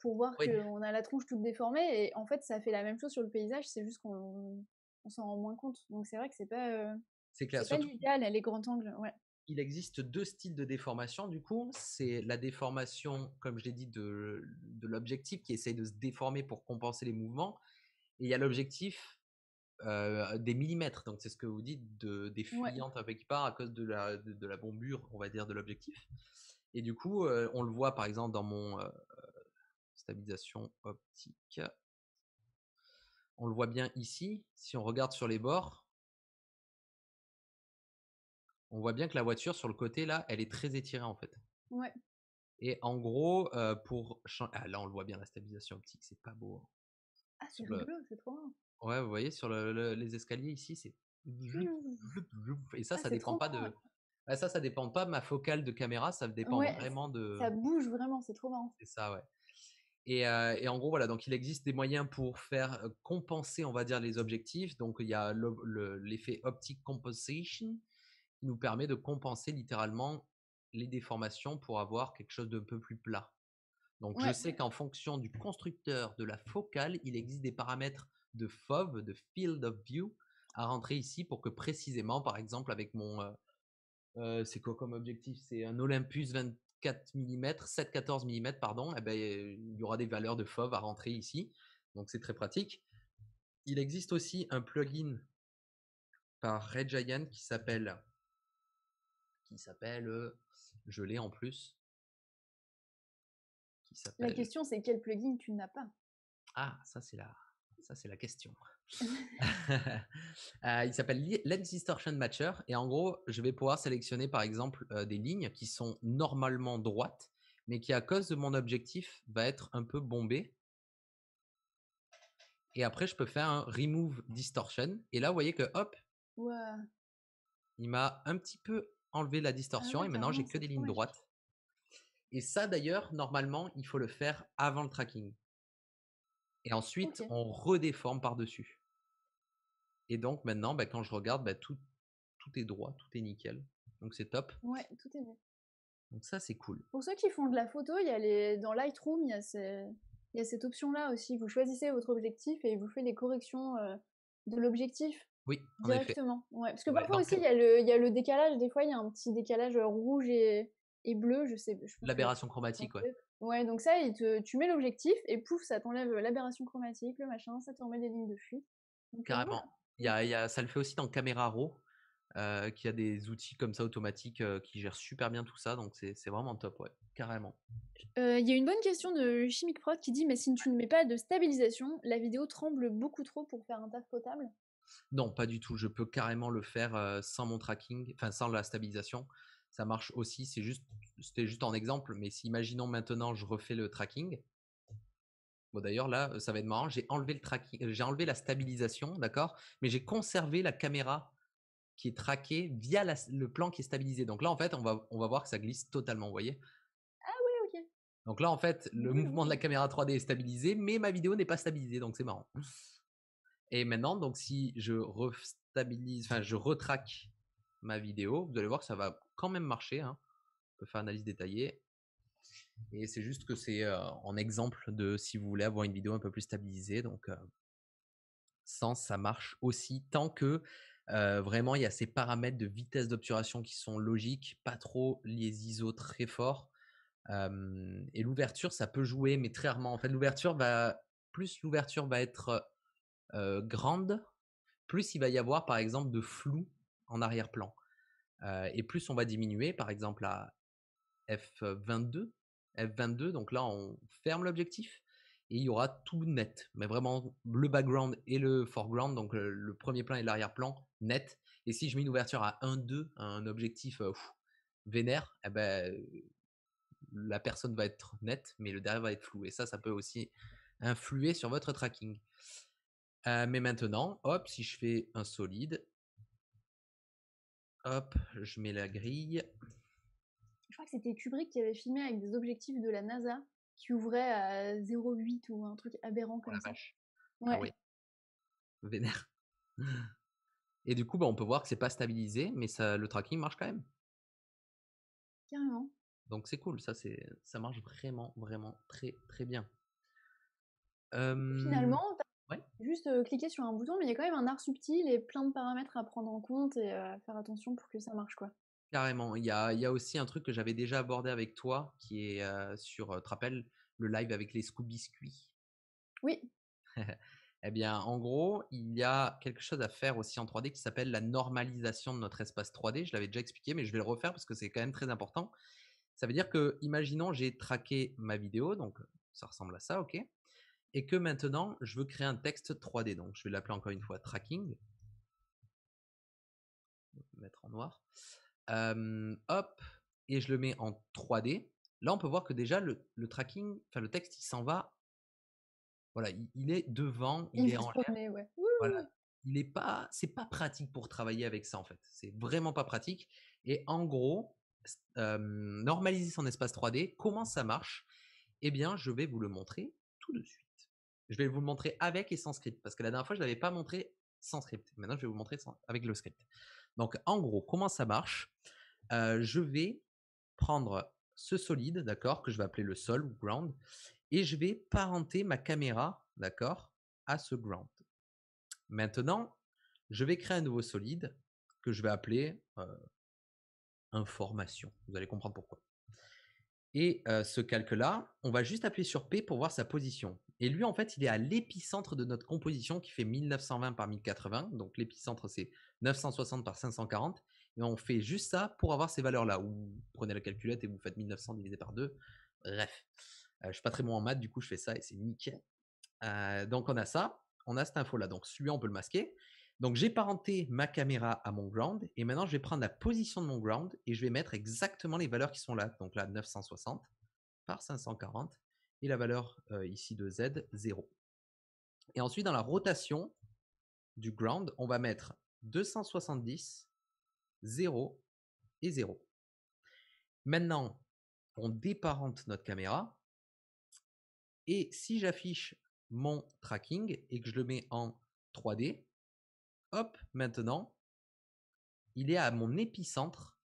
pour voir qu'on a la tronche toute déformée. Et en fait, ça fait la même chose sur le paysage, c'est juste qu'on s'en rend moins compte. Donc c'est vrai que c'est pas. c'est clair. C'est pas surtout... les grands Ouais il existe deux styles de déformation, du coup. C'est la déformation, comme je l'ai dit, de, l'objectif qui essaye de se déformer pour compenser les mouvements. Et il y a l'objectif euh, des millimètres, donc c'est ce que vous dites, de, des fuyantes avec qui part à cause de la, de, la bombure, on va dire, de l'objectif. Et du coup, euh, on le voit par exemple dans mon euh, stabilisation optique. On le voit bien ici. Si on regarde sur les bords, on voit bien que la voiture sur le côté là, elle est très étirée en fait. Ouais. Et en gros, euh, pour ah, là on le voit bien la stabilisation optique, c'est pas beau. Hein. Ah c'est c'est trop marrant. Ouais, vous voyez sur les escaliers ici, c'est mmh. et ça, ah, ça dépend pas de. Ah, ça, ça dépend pas de ma focale de caméra, ça dépend vraiment de. Ça bouge vraiment, c'est trop marrant. C'est ça, ouais. Et, euh, en gros, voilà, donc il existe des moyens pour faire euh, compenser, on va dire, les objectifs. Donc il y a l'effet optique compensation, nous permet de compenser littéralement les déformations pour avoir quelque chose d'un peu plus plat. Donc je sais qu'en fonction du constructeur de la focale, il existe des paramètres de FOV, de Field of View, à rentrer ici pour que précisément, par exemple, avec mon... Euh, euh, c'est quoi comme objectif C'est un Olympus 24 mm, 7-14 mm, pardon, eh ben, il y aura des valeurs de FOV à rentrer ici. Donc c'est très pratique. Il existe aussi un plugin par Red Giant qui s'appelle qui s'appelle Je euh, l'ai en plus. la question, c'est quel plugin tu n'as pas Ah, ça, c'est la, ça, c'est la question. Euh, il s'appelle Lens Distortion Matcher. Et en gros, je vais pouvoir sélectionner, par exemple, euh, des lignes qui sont normalement droites, mais qui, à cause de mon objectif, va être un peu bombée. Et après, je peux faire un Remove Distortion. Et là, vous voyez que, hop, il m'a un petit peu enlever la ah distorsion et maintenant j'ai que des lignes droites. Et ça d'ailleurs, normalement, il faut le faire avant le tracking. Et ensuite, on redéforme par-dessus. Et donc maintenant, bah, quand je regarde, bah, tout, est droit, tout est nickel. Donc c'est top. Ouais, tout est Donc ça, c'est cool. Pour ceux qui font de la photo, il y a les... dans Lightroom, il y a, il y a cette option-là aussi. Vous choisissez votre objectif et vous faites des corrections euh, de l'objectif. Oui, exactement. Parce que parfois aussi, il y, a le, décalage. Des fois, il y a un petit décalage rouge et, bleu, je sais. L'aberration chromatique, ouais. Ouais, donc ça, tu mets l'objectif et pouf, ça t'enlève l'aberration chromatique, le machin, ça t'enlève met des lignes de fuite. Euh, carrément. Il ça le fait aussi dans Caméra Raw, euh, qui a des outils comme ça automatiques euh, qui gèrent super bien tout ça. Donc c'est vraiment top, ouais. Carrément. Il y a une bonne question de Chimique Prod qui dit Mais si tu ne mets pas de stabilisation, la vidéo tremble beaucoup trop pour faire un taf potable. Non, pas du tout. Je peux carrément le faire sans mon tracking, enfin sans la stabilisation. Ça marche aussi. C'est juste, c'était juste en exemple. Mais si imaginons maintenant, je refais le tracking. Bon, d'ailleurs là, ça va être marrant. J'ai enlevé le tracking, j'ai enlevé la stabilisation, d'accord, mais j'ai conservé la caméra qui est traquée via le plan qui est stabilisé. Donc là, en fait, on va, on va voir que ça glisse totalement. Vous voyez Ah oui, ok. Donc là, en fait, le mouvement de la caméra 3D est stabilisé, mais ma vidéo n'est pas stabilisée. Donc c'est marrant. Et maintenant, donc si je restabilise, enfin je retraque ma vidéo, vous allez voir que ça va quand même marcher. Hein. On peut faire analyse détaillée. Et c'est juste que c'est euh, en exemple de si vous voulez avoir une vidéo un peu plus stabilisée. Donc euh, sans, ça marche aussi tant que euh, vraiment il y a ces paramètres de vitesse d'obturation qui sont logiques, pas trop les ISO très forts. et l'ouverture, ça peut jouer, mais très rarement. En fait, l'ouverture va plus l'ouverture va être euh, grande, plus il va y avoir par exemple de flou en arrière-plan. Euh, et plus on va diminuer, par exemple à F22, F22, donc là on ferme l'objectif et il y aura tout net, mais vraiment le background et le foreground, donc euh, le, premier plan et l'arrière-plan net. Et si je mets une ouverture à 1.2 un objectif vénère, eh ben, la personne va être nette, mais le derrière va être flou. Et ça, ça peut aussi influer sur votre tracking. Euh, mais maintenant, hop, si je fais un solide, hop, je mets la grille. Je crois que c'était Kubrick qui avait filmé avec des objectifs de la NASA qui ouvraient à 0,8 ou un truc aberrant comme ça. Ah oui. Vénère. Et du coup, bah, on peut voir que c'est pas stabilisé, mais ça, le tracking marche quand même. Carrément. Donc c'est cool, ça, ça marche vraiment, vraiment très, très bien. Finalement, Juste euh, cliquer sur un bouton, mais il y a quand même un art subtil et plein de paramètres à prendre en compte et à euh, faire attention pour que ça marche. quoi. Carrément. Il y a, aussi un truc que j'avais déjà abordé avec toi qui est euh, sur, tu te rappelles, le live avec les Scooby Biscuits Oui. eh bien, en gros, il y a quelque chose à faire aussi en 3D qui s'appelle la normalisation de notre espace 3D. Je l'avais déjà expliqué, mais je vais le refaire parce que c'est quand même très important. Ça veut dire que, imaginons, j'ai traqué ma vidéo, donc ça ressemble à ça, ok et que maintenant je veux créer un texte 3D. Donc je vais l'appeler encore une fois tracking. Mettre en noir. hop, et je le mets en 3D. Là, on peut voir que déjà le, tracking, enfin le texte, il s'en va. Voilà, il, est devant, il, est en l'air. Il est pas, c'est pas pratique pour travailler avec ça en fait. C'est vraiment pas pratique. Et en gros, normaliser son espace 3D, comment ça marche Eh bien, je vais vous le montrer tout de suite. Je vais vous le montrer avec et sans script, parce que la dernière fois, je ne l'avais pas montré sans script. Maintenant, je vais vous montrer avec le script. Donc, en gros, comment ça marche euh, Je vais prendre ce solide, d'accord, que je vais appeler le sol ou ground, et je vais parenter ma caméra, d'accord, à ce ground. Maintenant, je vais créer un nouveau solide que je vais appeler euh, information. Vous allez comprendre pourquoi. Et ce calque-là, on va juste appuyer sur P pour voir sa position. Et lui, en fait, il est à l'épicentre de notre composition qui fait 1920 par 1080. Donc l'épicentre, c'est 960 par 540. Et on fait juste ça pour avoir ces valeurs-là. Ou prenez la calculette et vous faites 1900 divisé par 2. Bref. je suis pas très bon en maths, du coup, je fais ça et c'est nickel. donc on a ça. On a cette info-là. Donc celui-là, on peut le masquer. Donc j'ai parenté ma caméra à mon ground et maintenant je vais prendre la position de mon ground et je vais mettre exactement les valeurs qui sont là. Donc là 960 par 540 et la valeur euh, ici de Z 0. Et ensuite dans la rotation du ground, on va mettre 270, 0 et 0. Maintenant, on déparente notre caméra et si j'affiche mon tracking et que je le mets en 3D, hop, maintenant, il est à mon épicentre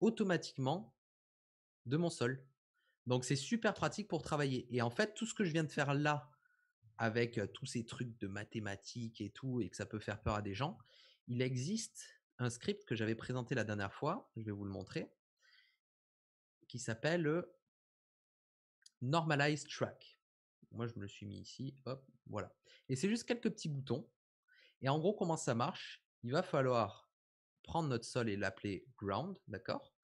automatiquement de mon sol. Donc c'est super pratique pour travailler. Et en fait, tout ce que je viens de faire là, avec euh, tous ces trucs de mathématiques et tout, et que ça peut faire peur à des gens, il existe un script que j'avais présenté la dernière fois, je vais vous le montrer, qui s'appelle euh, Normalize Track. Moi, je me le suis mis ici, hop, voilà. Et c'est juste quelques petits boutons et en gros, comment ça marche Il va falloir prendre notre sol et l'appeler ground, d'accord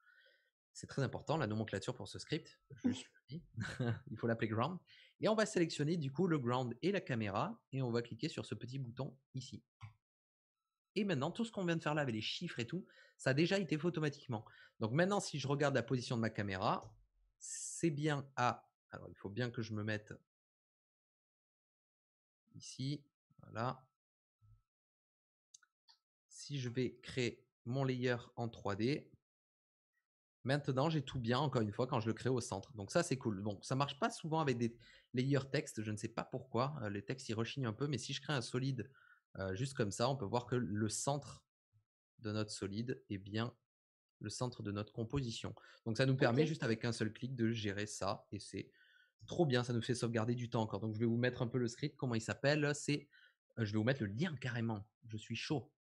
C'est très important, la nomenclature pour ce script, il faut l'appeler ground. Et on va sélectionner du coup le ground et la caméra, et on va cliquer sur ce petit bouton ici. Et maintenant, tout ce qu'on vient de faire là avec les chiffres et tout, ça a déjà été fait automatiquement. Donc maintenant, si je regarde la position de ma caméra, c'est bien à... Alors, il faut bien que je me mette ici. Voilà si je vais créer mon layer en 3D, maintenant j'ai tout bien, encore une fois, quand je le crée au centre. Donc ça, c'est cool. donc ça marche pas souvent avec des layers texte, je ne sais pas pourquoi. Euh, les textes, ils rechignent un peu, mais si je crée un solide euh, juste comme ça, on peut voir que le centre de notre solide est bien le centre de notre composition. Donc ça nous permet juste avec un seul clic de gérer ça, et c'est trop bien, ça nous fait sauvegarder du temps encore. Donc je vais vous mettre un peu le script, comment il s'appelle, c'est... Euh, je vais vous mettre le lien carrément, je suis chaud.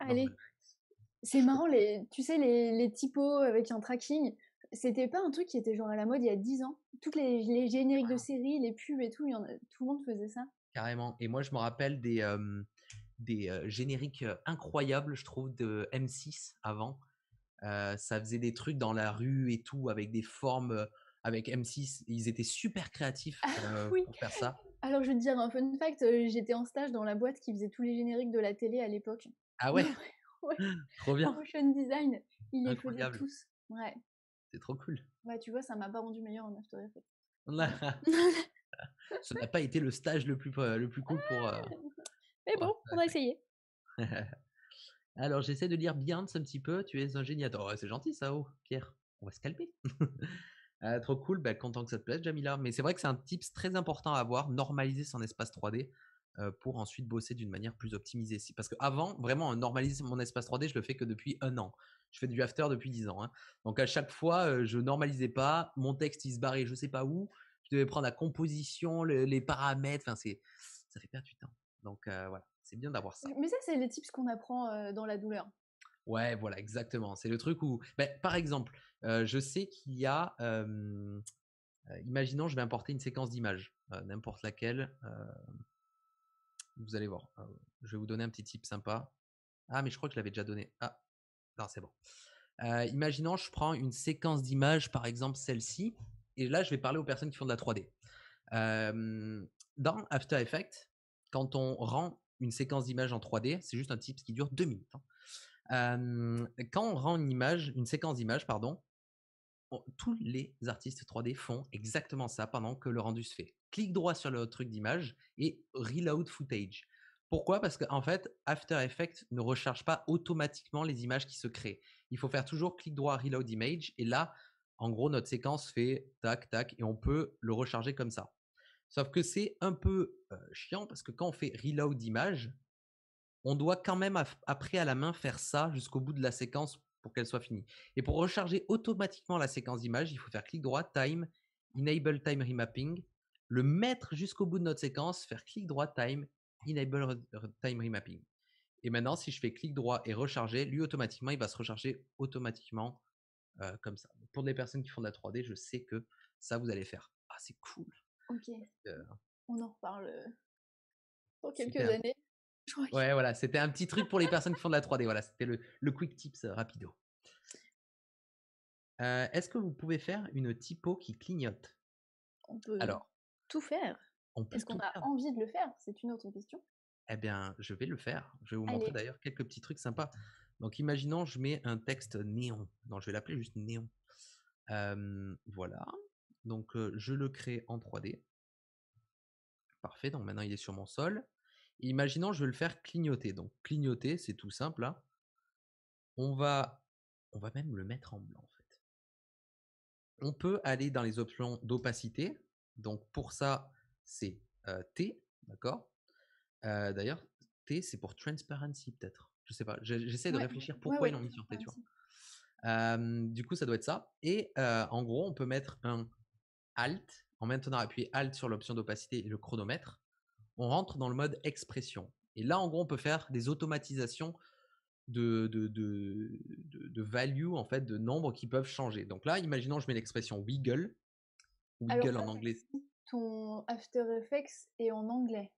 Allez. C'est marrant, les, tu sais, les, les typos avec un tracking, c'était pas un truc qui était genre à la mode il y a 10 ans. Toutes les, les génériques de ah. séries, les pubs et tout, y en a, tout le monde faisait ça. Carrément. Et moi, je me rappelle des, des génériques incroyables, je trouve, de M6 avant. ça faisait des trucs dans la rue et tout, avec des formes. avec M6, ils étaient super créatifs ah euh, pour faire ça. Alors, je vais te dire un fun fact j'étais en stage dans la boîte qui faisait tous les génériques de la télé à l'époque. Ah ouais, Trop bien. motion design, il les tous. Ouais. C'est trop cool. Ouais, tu vois, ça m'a pas rendu meilleur en After Effects. ça n'a pas été le stage le plus, euh, le plus cool pour. Euh, Mais bon, on a essayé. Alors, j'essaie de lire bien un petit peu. Tu es un génie. c'est gentil ça, oh, Pierre. On va se calmer. Ah, trop cool, bah, content que ça te plaise, Jamila. Mais c'est vrai que c'est un tips très important à avoir, normaliser son espace 3D. Euh, pour ensuite bosser d'une manière plus optimisée. Parce qu'avant, vraiment, normaliser mon espace 3D, je le fais que depuis un an. Je fais du after depuis dix ans. Hein. Donc à chaque fois, euh, je normalisais pas, mon texte il se barrait je sais pas où, je devais prendre la composition, les paramètres, enfin c'est ça fait perdre du temps. Donc euh, voilà, c'est bien d'avoir ça. Mais ça c'est les ce qu'on apprend dans la douleur. Ouais, voilà, exactement. C'est le truc où, ben, par exemple, je sais qu'il y a, imaginons, je vais importer une séquence d'images, n'importe laquelle, vous allez voir. Hein, je vais vous donner un petit tip sympa. Ah, mais je crois que je l'avais déjà donné. Ah, non, c'est bon. Euh, imaginons, je prends une séquence d'images, par exemple celle-ci, et là, je vais parler aux personnes qui font de la 3D. dans After Effects, quand on rend une séquence d'images en 3D, c'est juste un tip qui dure deux minutes. Hein. quand on rend une image, une séquence d'images, pardon, tous les artistes 3D font exactement ça pendant que le rendu se fait clique droit sur le truc d'image et reload footage. Pourquoi Parce qu'en fait, After Effects ne recharge pas automatiquement les images qui se créent. Il faut faire toujours clic droit, reload image, et là, en gros, notre séquence fait tac, tac, et on peut le recharger comme ça. Sauf que c'est un peu euh, chiant parce que quand on fait reload image, on doit quand même après à la main faire ça jusqu'au bout de la séquence pour qu'elle soit finie. Et pour recharger automatiquement la séquence d'image, il faut faire clic droit, time, enable time remapping, le mettre jusqu'au bout de notre séquence, faire clic droit Time, Enable Time Remapping. Et maintenant, si je fais clic droit et recharger, lui automatiquement, il va se recharger automatiquement euh, comme ça. Pour les personnes qui font de la 3D, je sais que ça, vous allez faire. Ah, c'est cool. Ok. Euh, on en reparle pour euh, quelques années. Ouais, voilà. C'était un petit truc pour les personnes qui font de la 3D. Voilà, c'était le, quick tips rapido. Est-ce que vous pouvez faire une typo qui clignote on peut. Alors, tout faire Est-ce qu'on a envie de le faire C'est une autre question. Eh bien, je vais le faire. Je vais vous montrer d'ailleurs quelques petits trucs sympas. Donc, imaginons, je mets un texte néon. Non, je vais l'appeler juste néon. voilà. Donc, je le crée en 3D. Parfait. Donc, maintenant, il est sur mon sol. imaginons, je vais le faire clignoter. Donc, clignoter, c'est tout simple. Hein. On va, on va même le mettre en blanc, en fait. On peut aller dans les options d'opacité. Donc pour ça, c'est T, d'accord D'ailleurs, T, c'est pour transparency peut-être. Je sais pas. J'essaie de réfléchir pourquoi ils l'ont mis sur T, du coup, ça doit être ça. Et en gros, on peut mettre un Alt en maintenant appuyé Alt sur l'option d'opacité et le chronomètre. On rentre dans le mode expression. Et là, en gros, on peut faire des automatisations de, de, value, en fait, de nombres qui peuvent changer. Donc là, imaginons, je mets l'expression wiggle. Wiggle en anglais. Ton After Effects est en anglais.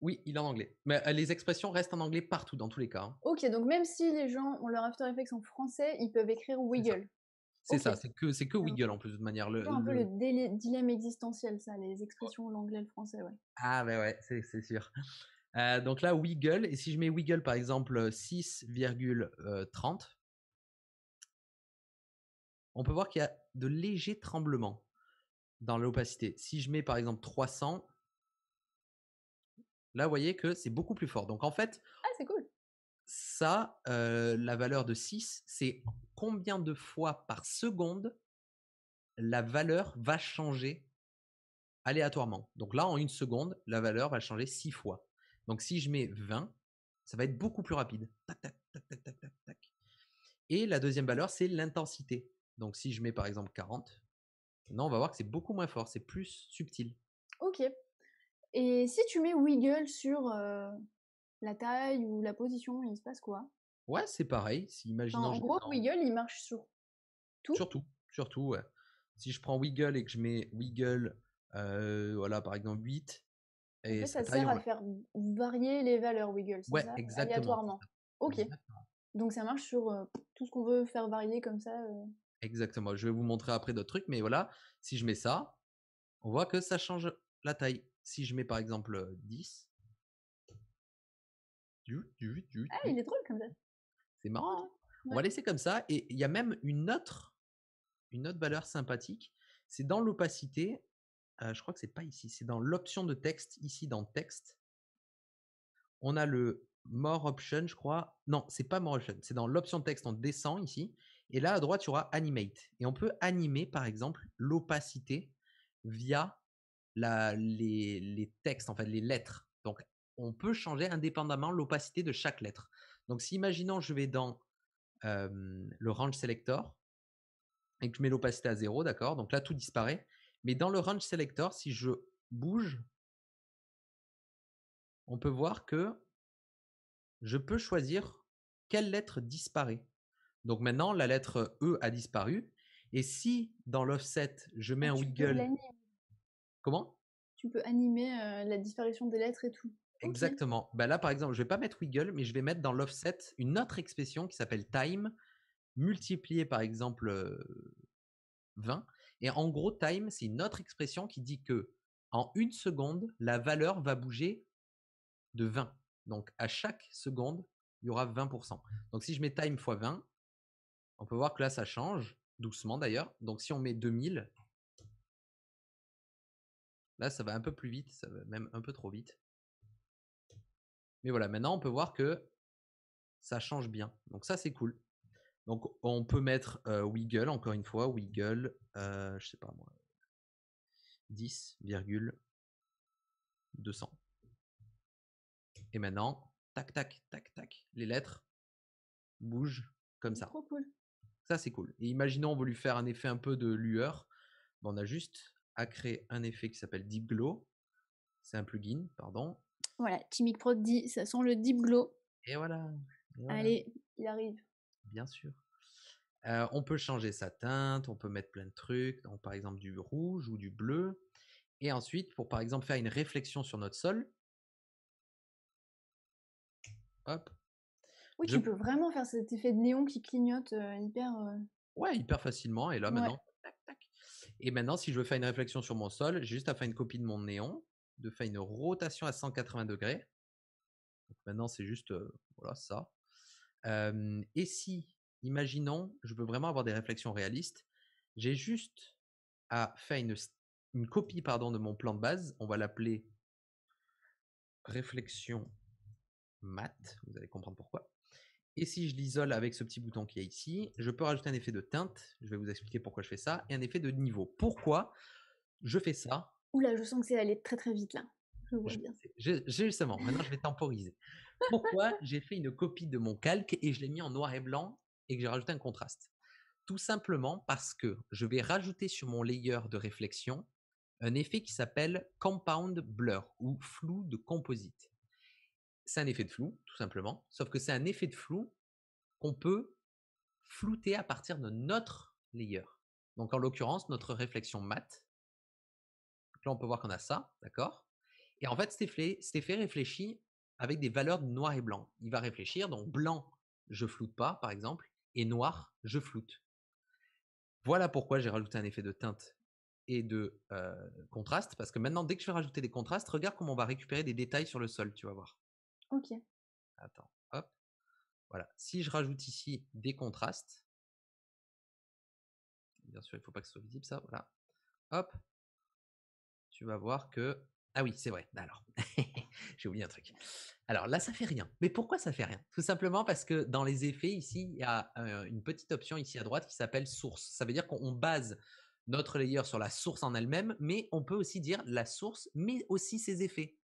Oui, il est en anglais. Mais euh, les expressions restent en anglais partout, dans tous les cas. Hein. Ok, donc même si les gens ont leur After Effects en français, ils peuvent écrire Wiggle. C'est ça, c'est que, c'est que ah, Wiggle en plus de manière. C'est un peu le, dilemme existentiel, ça, les expressions l'anglais le français, ouais. Ah, ben ouais, c'est, sûr. Euh, donc là, Wiggle, et si je mets Wiggle par exemple 6,30, euh, on peut voir qu'il y a de légers tremblements dans l'opacité. Si je mets par exemple 300, là vous voyez que c'est beaucoup plus fort. Donc en fait, ah, ça, euh, la valeur de 6, c'est combien de fois par seconde la valeur va changer aléatoirement. Donc là, en une seconde, la valeur va changer 6 fois. Donc si je mets 20, ça va être beaucoup plus rapide. Et la deuxième valeur, c'est l'intensité. Donc si je mets par exemple 40, non, on va voir que c'est beaucoup moins fort, c'est plus subtil. Ok. Et si tu mets Wiggle sur euh, la taille ou la position, il se passe quoi Ouais, c'est pareil. Si, en gros, Wiggle, il marche sur tout. Surtout, tout, Si je prends Wiggle et que je mets Wiggle, euh, voilà, par exemple 8. ça sert à faire varier les valeurs Wiggle, c'est ouais, exactement. Aléatoirement. Ok. Donc ça marche sur euh, tout ce qu'on veut faire varier comme ça. Exactement. Je vais vous montrer après d'autres trucs, mais voilà, si je mets ça, on voit que ça change la taille. Si je mets par exemple 10. Euh, ah, il est drôle comme ça. C'est marrant. Hein. On va laisser comme ça. Et il y a même une autre, une autre valeur sympathique. C'est dans l'opacité. Euh, je crois que c'est pas ici. C'est dans l'option de texte. Ici, dans texte, on a le more option, je crois. Non, c'est pas more option. C'est dans l'option texte. On descend ici et là, à droite, il y aura Animate. Et on peut animer, par exemple, l'opacité via les, textes, en fait, les lettres. Donc, on peut changer indépendamment l'opacité de chaque lettre. Donc, si imaginons, je vais dans euh, le range selector et que je mets l'opacité à 0, d'accord Donc là, tout disparaît. Mais dans le range selector, si je bouge, on peut voir que je peux choisir quelle lettre disparaît. Donc maintenant, la lettre E a disparu. Et si dans l'offset, je mets ah, un wiggle. Comment Tu peux animer euh, la disparition des lettres et tout. Exactement. Bah là, par exemple, je ne vais pas mettre wiggle, mais je vais mettre dans l'offset une autre expression qui s'appelle time, multipliée par exemple 20. Euh, et en gros, time, c'est une autre expression qui dit que en une seconde, la valeur va bouger de 20. Donc à chaque seconde, il y aura 20%. Donc si je mets time fois 20, on peut voir que là, ça change, doucement d'ailleurs. Donc si on met 2000, là, ça va un peu plus vite, ça va même un peu trop vite. Mais voilà, maintenant, on peut voir que ça change bien. Donc ça, c'est cool. Donc on peut mettre euh, Wiggle, encore une fois, Wiggle, euh, je sais pas moi, 10,200. Et maintenant, tac, tac, tac, tac, les lettres bougent comme ça c'est cool. Et imaginons, on veut lui faire un effet un peu de lueur. Bah, on a juste à créer un effet qui s'appelle Deep Glow. C'est un plugin, pardon. Voilà, Timic Pro dit, ça sent le Deep Glow. Et voilà. Allez, il arrive. Bien sûr. Euh, on peut changer sa teinte, on peut mettre plein de trucs, donc par exemple du rouge ou du bleu. Et ensuite, pour par exemple faire une réflexion sur notre sol, hop, oui, tu peux vraiment faire cet effet de néon qui clignote euh, hyper. Euh ouais, hyper facilement. Et là, maintenant, Et maintenant, si je veux faire une réflexion sur mon sol, j'ai juste à faire une copie de mon néon, de faire une rotation à 180 degrés. maintenant, c'est juste, euh, voilà, ça. et si, imaginons, je veux vraiment avoir des réflexions réalistes, j'ai juste à faire une, copie pardon, de mon plan de base. On va l'appeler réflexion mat. Vous allez comprendre pourquoi. Et si je l'isole avec ce petit bouton qui est ici, je peux rajouter un effet de teinte. Je vais vous expliquer pourquoi je fais ça. Et un effet de niveau. Pourquoi je fais ça Oula, je sens que c'est allé très très vite là. Je vois bien. justement, maintenant je vais temporiser. Pourquoi j'ai fait une copie de mon calque et je l'ai mis en noir et blanc et que j'ai rajouté un contraste Tout simplement parce que je vais rajouter sur mon layer de réflexion un effet qui s'appelle compound blur ou flou de composite c'est un effet de flou, tout simplement. Sauf que c'est un effet de flou qu'on peut flouter à partir de notre layer. Donc en l'occurrence, notre réflexion mat. là, on peut voir qu'on a ça, d'accord Et en fait, cet effet, réfléchit avec des valeurs de noir et blanc. Il va réfléchir, donc blanc, je floute pas, par exemple, et noir, je floute. Voilà pourquoi j'ai rajouté un effet de teinte et de euh, contraste, parce que maintenant, dès que je vais rajouter des contrastes, regarde comment on va récupérer des détails sur le sol, tu vas voir. Ok. Attends, hop. Voilà. Si je rajoute ici des contrastes, bien sûr, il ne faut pas que ce soit visible, ça, voilà. Hop. Tu vas voir que. Ah oui, c'est vrai. Alors, j'ai oublié un truc. Alors là, ça fait rien. Mais pourquoi ça fait rien Tout simplement parce que dans les effets, ici, il y a euh, une petite option ici à droite qui s'appelle source. Ça veut dire qu'on base notre layer sur la source en elle-même, mais on peut aussi dire la source, mais aussi ses effets.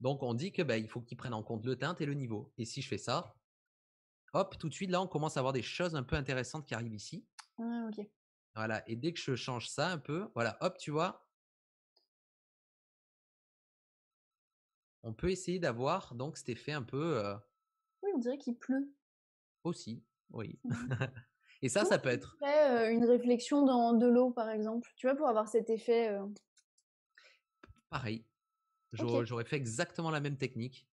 Donc on dit que ben, il faut qu'ils prennent en compte le teinte et le niveau. Et si je fais ça, hop, tout de suite là, on commence à avoir des choses un peu intéressantes qui arrivent ici. Ah, ok. Voilà. Et dès que je change ça un peu, voilà, hop, tu vois. On peut essayer d'avoir donc cet effet un peu. Euh oui, on dirait qu'il pleut. Aussi, oui. Mmh. Et ça, ça peut être. Euh, une réflexion dans de l'eau, par exemple, tu vois, pour avoir cet effet. Euh Pareil. J'aurais fait exactement la même technique.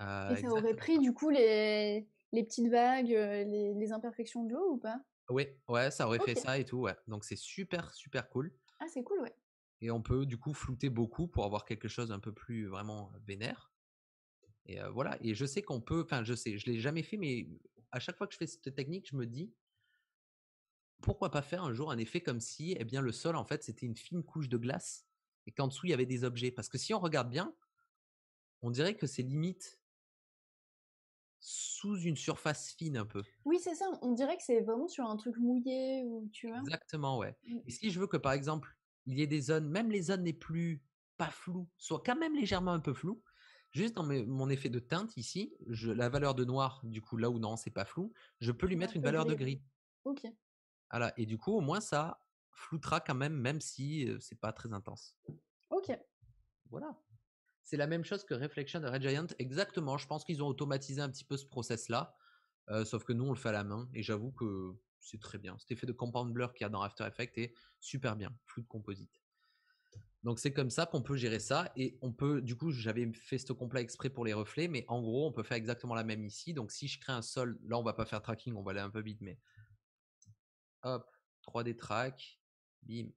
Euh, et ça aurait pris du coup les, petites vagues, euh, les, imperfections de l'eau ou pas Oui, ouais, ça aurait fait ça et tout. Ouais. Donc c'est super, super cool. Ah, c'est cool, ouais. Et on peut du coup flouter beaucoup pour avoir quelque chose un peu plus vraiment euh, vénère. Et voilà. Et je sais qu'on peut, enfin, je sais, je l'ai jamais fait, mais à chaque fois que je fais cette technique, je me dis pourquoi pas faire un jour un effet comme si, eh bien, le sol en fait c'était une fine couche de glace et qu'en dessous il y avait des objets. Parce que si on regarde bien, on dirait que c'est limite sous une surface fine un peu. Oui, c'est ça. On dirait que c'est vraiment sur un truc mouillé ou tu vois. Exactement, ouais. Mm. Et si je veux que par exemple il y ait des zones, même les zones n'est plus pas floues, soient quand même légèrement un peu floues, juste dans mon effet de teinte ici, je, la valeur de noir, du coup, là où non, c'est pas flou, je peux lui bah, mettre une valeur de gris. Ok. Voilà, et du coup, au moins ça floutera quand même, même si c'est pas très intense. Ok. Voilà. C'est la même chose que Reflection de Red Giant. Exactement. Je pense qu'ils ont automatisé un petit peu ce process-là. sauf que nous, on le fait à la main. Et j'avoue que c'est très bien. Cet effet de compound blur qu'il y a dans After Effects est super bien. Flou de composite. Donc c'est comme ça qu'on peut gérer ça. Et on peut, du coup, j'avais fait ce complet exprès pour les reflets. Mais en gros, on peut faire exactement la même ici. Donc si je crée un sol, là, on va pas faire tracking. On va aller un peu vite. Mais hop, 3D track bim,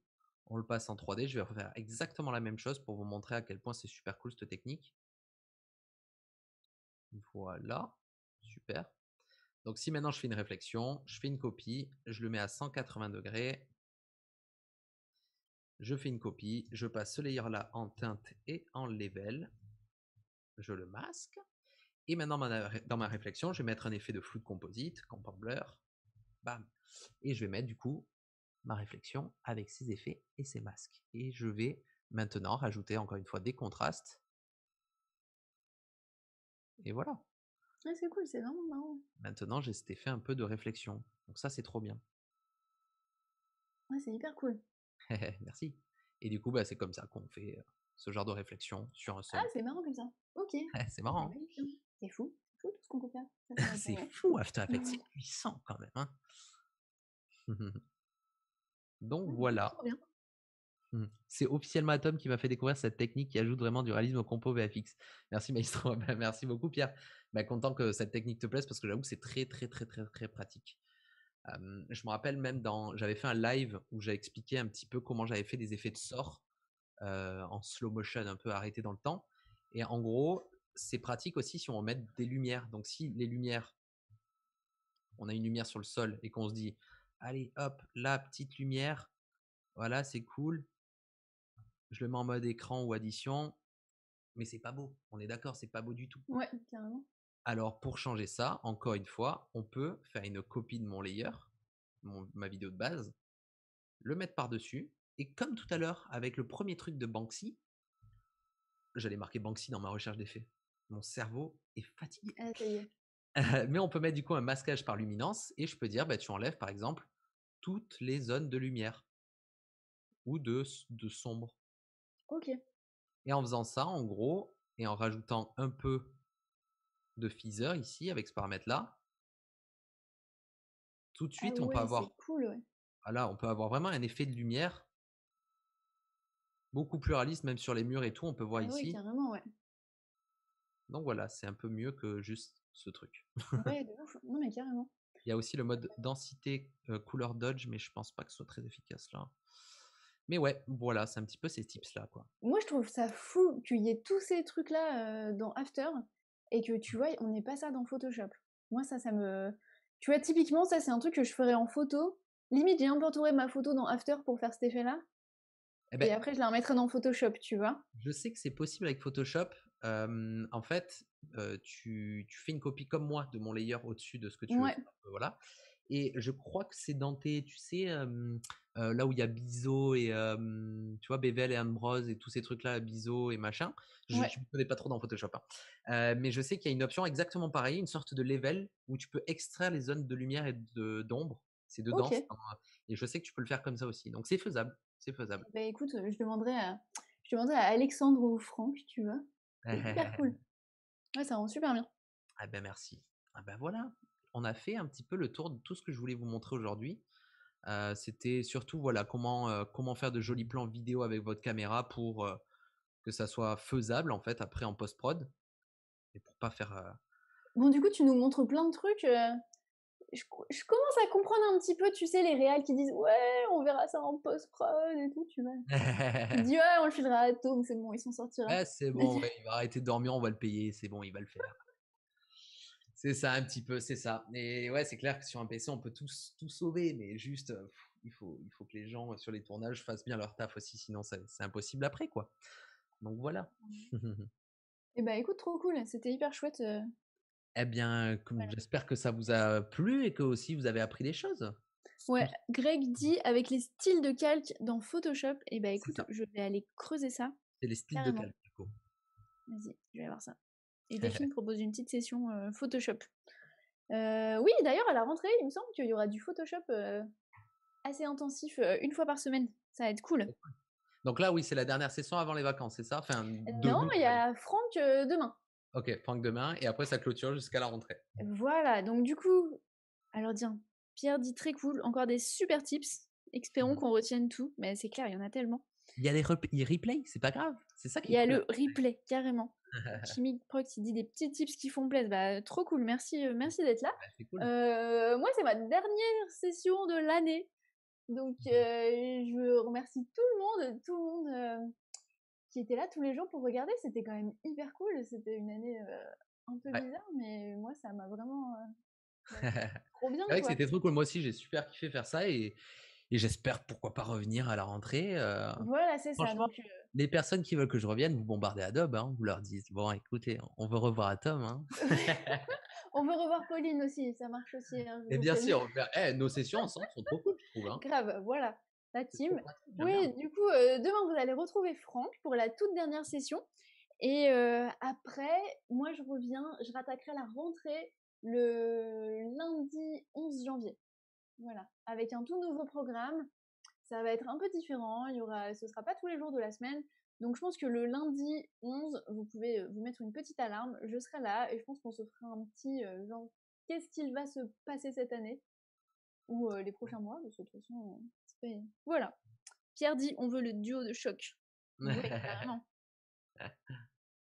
on le passe en 3D. Je vais refaire exactement la même chose pour vous montrer à quel point c'est super cool cette technique. Voilà, super. Donc si maintenant je fais une réflexion, je fais une copie, je le mets à 180 degrés, je fais une copie, je passe ce layer là en teinte et en level, je le masque, et maintenant dans ma réflexion, je vais mettre un effet de flou de composite, comme bam, et je vais mettre du coup ma réflexion avec ses effets et ses masques. Et je vais maintenant rajouter encore une fois des contrastes. Et voilà. c'est cool, c'est vraiment marrant. Maintenant, j'ai cet effet un peu de réflexion. Donc ça, c'est trop bien. Ouais, c'est hyper cool. Merci. Et du coup, bah, c'est comme ça qu'on fait euh, ce genre de réflexion sur un ah, seul. Ah, c'est marrant comme ça. Ok. c'est bah, marrant. Hein. C'est fou. C'est fou tout ce qu'on peut faire. c'est fou, After C'est puissant quand même. Hein. Donc mmh, voilà. Mmh. C'est officiellement Atom qui m'a fait découvrir cette technique qui ajoute vraiment du réalisme au compo VFX. Merci Maestro, bah, merci beaucoup Pierre. Bah, content que cette technique te plaise parce que j'avoue que c'est très très très très très pratique. je me rappelle même dans, j'avais fait un live où j'ai expliqué un petit peu comment j'avais fait des effets de sort en slow motion un peu arrêté dans le temps. Et en gros, c'est pratique aussi si on met des lumières. Donc si les lumières, on a une lumière sur le sol et qu'on se dit Allez, hop, la petite lumière. Voilà, c'est cool. Je le mets en mode écran ou addition. Mais c'est pas beau. On est d'accord, c'est pas beau du tout. Ouais, carrément. Alors, pour changer ça, encore une fois, on peut faire une copie de mon layer, ma vidéo de base, le mettre par-dessus. Et comme tout à l'heure, avec le premier truc de Banksy, j'allais marquer Banksy dans ma recherche d'effets. Mon cerveau est fatigué. Ah, Mais on peut mettre du coup un masquage par luminance et je peux dire, bah, tu enlèves par exemple toutes les zones de lumière ou de, de sombre. Ok. Et en faisant ça, en gros, et en rajoutant un peu de Feather ici avec ce paramètre-là, tout de ah suite, on peut avoir. Cool, on peut avoir vraiment un effet de lumière beaucoup plus réaliste, même sur les murs et tout. On peut voir ah ici. Oui, carrément, ouais. Donc voilà, c'est un peu mieux que juste ce truc. Non, mais carrément. Il y a aussi le mode densité euh, couleur dodge, mais je pense pas que ce soit très efficace là. Mais ouais, voilà, c'est un petit peu ces tips-là, quoi. Moi, je trouve ça fou qu'il y ait tous ces trucs-là euh, dans After et que, tu vois, on n'ait pas ça dans Photoshop. Moi, ça, ça me... Tu vois, typiquement, ça, c'est un truc que je ferais en photo. Limite, j'ai entouré ma photo dans After pour faire cet effet-là. Eh ben et après, je la remettrai dans Photoshop, tu vois. Je sais que c'est possible avec Photoshop, en fait, tu, fais une copie comme moi de mon layer au-dessus de ce que tu veux. Euh, voilà. Et je crois que c'est dans tes, tu sais, là où il y a biseau et, tu vois, Bevel et Ambrose et tous ces trucs-là, biseau et machin. Je ne connais pas trop dans Photoshop. Hein, mais je sais qu'il y a une option exactement pareille, une sorte de level où tu peux extraire les zones de lumière et d'ombre. C'est dedans. Et je sais que tu peux le faire comme ça aussi. Donc c'est faisable. C'est faisable. Bah, écoute, je demanderai à, je demanderai à Alexandre ou Franck, tu vois. Super cool. Ouais, ça rend super bien. Ah ben merci. Ah ben voilà, on a fait un petit peu le tour de tout ce que je voulais vous montrer aujourd'hui. Euh, c'était surtout voilà comment euh, comment faire de jolis plans vidéo avec votre caméra pour euh, que ça soit faisable en fait après en post prod et pour pas faire. Bon du coup tu nous montres plein de trucs je, commence à comprendre un petit peu, tu sais, les réels qui disent ouais, on verra ça en post-prod et tout, tu vois. ouais, on le filera à Tom, c'est bon, ils s'en sortiront. Ouais, c'est bon, il va arrêter de dormir, on va le payer, c'est bon, il va le faire. c'est ça un petit peu, c'est ça. Et ouais, c'est clair que sur un PC, on peut tout, tout sauver, mais juste, euh, il, faut, il faut que les gens euh, sur les tournages fassent bien leur taf aussi, sinon c'est impossible après, quoi. Donc voilà. et eh ben écoute, trop cool, c'était hyper chouette. Euh, eh bien, j'espère que ça vous a plu et que aussi vous avez appris des choses. Ouais, Greg dit avec les styles de calque dans Photoshop. eh ben écoute, je vais aller creuser ça. C'est les styles de calque, du coup. Vas-y, je vais voir ça. Et propose une petite session euh, Photoshop. Euh, oui, d'ailleurs, à la rentrée, il me semble qu'il y aura du Photoshop euh, assez intensif, une fois par semaine. Ça va être cool. Donc là, oui, c'est la dernière session avant les vacances, c'est ça Non, il y a Franck demain. Ok, Franck demain, et après ça clôture jusqu'à la rentrée. Voilà, donc du coup, alors tiens, Pierre dit très cool, encore des super tips. Espérons mmh. qu'on retienne tout, mais c'est clair, il y en a tellement. Il y a des replays, c'est pas grave, c'est ça qui Il y a le replay, carrément. Chimique Proxy dit des petits tips qui font plaisir. Bah, trop cool, merci, euh, merci d'être là. Bah, euh, moi, c'est ma dernière session de l'année. Donc, mmh. euh, je remercie tout le monde, tout le monde qui étaient là tous les jours pour regarder. C'était quand même hyper cool. C'était une année euh, un peu bizarre, mais moi, ça m'a vraiment. Euh, bah, trop bien. c'était trop cool. Moi aussi, j'ai super kiffé faire ça et, j'espère pourquoi pas revenir à la rentrée. Euh. voilà, c'est ça. Les personnes qui veulent que je revienne, vous bombardez Adobe, hein. vous leur dites bon, écoutez, on veut revoir Tom. Hein. on veut revoir Pauline aussi, ça marche aussi. Hein, et bien sûr, eh, nos sessions ensemble sont trop cool, je trouve. Grave, voilà la team. Oui, du coup, euh, demain, vous allez retrouver Franck pour la toute dernière session. Et euh, après, moi, je reviens, je rattaquerai la rentrée le lundi 11 janvier. Voilà, avec un tout nouveau programme. Ça va être un peu différent. Il y aura, ce sera pas tous les jours de la semaine. Donc, je pense que le lundi 11, vous pouvez euh, vous mettre une petite alarme. Je serai là et je pense qu'on se fera un petit genre, qu'est-ce qu'il va se passer cette année ou les prochains mois, de toute façon, voilà. Pierre dit on veut le duo de choc.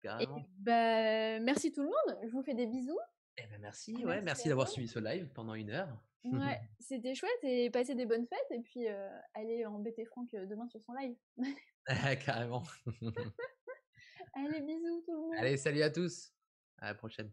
carrément. Bah, merci tout le monde. Je vous fais des bisous. Eh ben, merci, ouais, merci, d'avoir suivi ce live pendant une heure. Ouais, c'était chouette et passez des bonnes fêtes et puis aller euh, allez embêter Franck euh, demain sur son live. Carrément. allez, bisous tout le monde. Allez, salut à tous. À la prochaine.